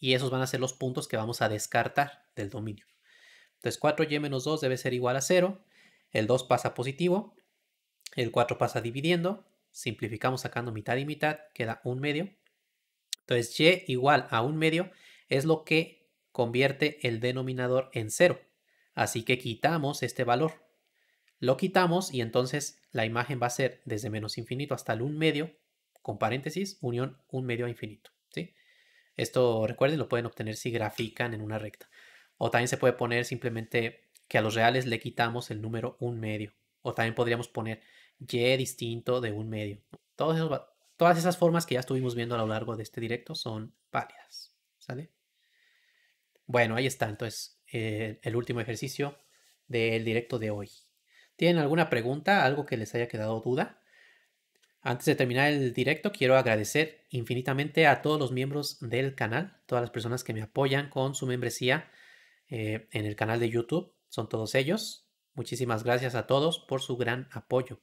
y esos van a ser los puntos que vamos a descartar del dominio. Entonces 4y menos 2 debe ser igual a 0, el 2 pasa positivo, el 4 pasa dividiendo, simplificamos sacando mitad y mitad, queda un medio. Entonces y igual a un medio es lo que convierte el denominador en 0. Así que quitamos este valor. Lo quitamos y entonces la imagen va a ser desde menos infinito hasta el 1 medio, con paréntesis, unión 1 medio a infinito. Esto, recuerden, lo pueden obtener si grafican en una recta. O también se puede poner simplemente que a los reales le quitamos el número un medio. O también podríamos poner y distinto de un medio. todas esas formas que ya estuvimos viendo a lo largo de este directo son válidas. ¿Sale? Bueno, ahí está entonces eh, el último ejercicio del directo de hoy. ¿Tienen alguna pregunta? ¿Algo que les haya quedado duda? Antes de terminar el directo, quiero agradecer infinitamente a todos los miembros del canal, todas las personas que me apoyan con su membresía eh, en el canal de YouTube, son todos ellos. Muchísimas gracias a todos por su gran apoyo.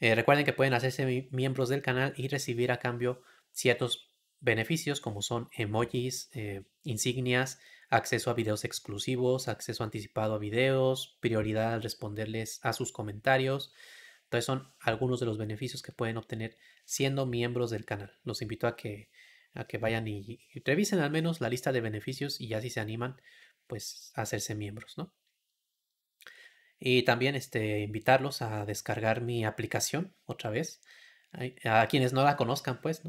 Eh, recuerden que pueden hacerse miembros del canal y recibir a cambio ciertos beneficios como son emojis, eh, insignias, acceso a videos exclusivos, acceso anticipado a videos, prioridad al responderles a sus comentarios, entonces son algunos de los beneficios que pueden obtener siendo miembros del canal. Los invito a que, que vayan y, revisen al menos la lista de beneficios y ya si se animan, pues a hacerse miembros, ¿no? Y también este, invitarlos a descargar mi aplicación otra vez. A quienes no la conozcan, pues,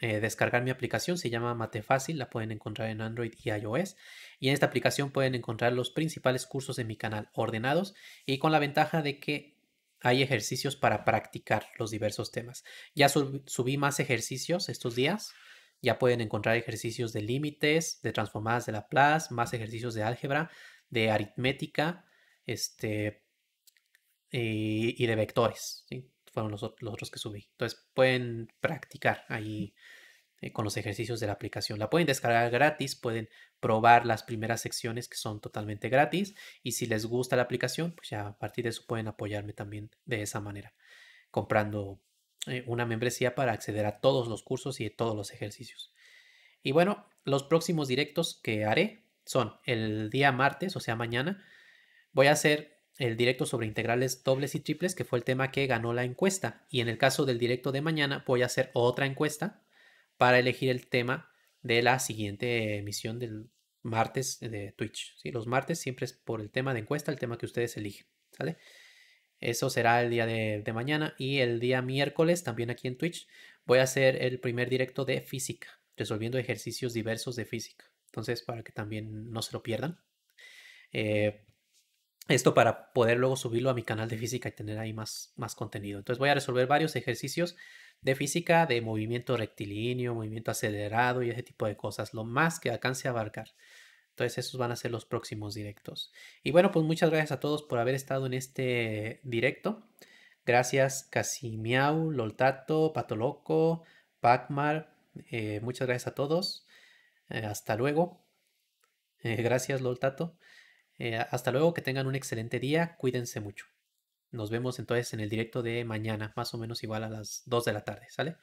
eh, descargar mi aplicación, se llama Mate Fácil, la pueden encontrar en Android y iOS. Y en esta aplicación pueden encontrar los principales cursos de mi canal ordenados y con la ventaja de que hay ejercicios para practicar los diversos temas. Ya subí más ejercicios estos días. Ya pueden encontrar ejercicios de límites, de transformadas de Laplace, más ejercicios de álgebra, de aritmética, este, y, de vectores. Fueron los, otros que subí. Entonces pueden practicar ahí eh, con los ejercicios de la aplicación. La pueden descargar gratis, pueden probar las primeras secciones que son totalmente gratis y si les gusta la aplicación, pues ya a partir de eso pueden apoyarme también de esa manera, comprando eh, una membresía para acceder a todos los cursos y a todos los ejercicios. Y bueno, los próximos directos que haré son el día martes, o sea mañana, voy a hacer el directo sobre integrales dobles y triples, que fue el tema que ganó la encuesta. Y en el caso del directo de mañana, voy a hacer otra encuesta para elegir el tema de la siguiente emisión del martes de Twitch. ¿sí? Los martes siempre es por el tema de encuesta, el tema que ustedes eligen. ¿Sale? Eso será el día de, mañana y el día miércoles también aquí en Twitch voy a hacer el primer directo de física, resolviendo ejercicios diversos de física. Entonces, para que también no se lo pierdan. Eh, esto para poder luego subirlo a mi canal de física y tener ahí más, más contenido. Entonces voy a resolver varios ejercicios de física de movimiento rectilíneo, movimiento acelerado y ese tipo de cosas, lo más que alcance a abarcar. Entonces esos van a ser los próximos directos. Y bueno, pues muchas gracias a todos por haber estado en este directo. Gracias Casimiau, Loltato, Patoloco, Pacmar. Eh, muchas gracias a todos. Eh, hasta luego. Eh, gracias Loltato. hasta luego, que tengan un excelente día. Cuídense mucho. Nos vemos entonces en el directo de mañana, más o menos igual a las 2 de la tarde, ¿sale?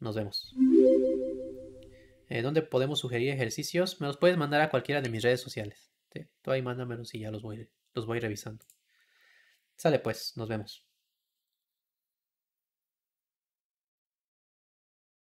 Nos vemos. Eh, ¿Dónde podemos sugerir ejercicios? Me los puedes mandar a cualquiera de mis redes sociales. Tú ahí mándamelos y ya los voy, los voy revisando. Sale pues, nos vemos.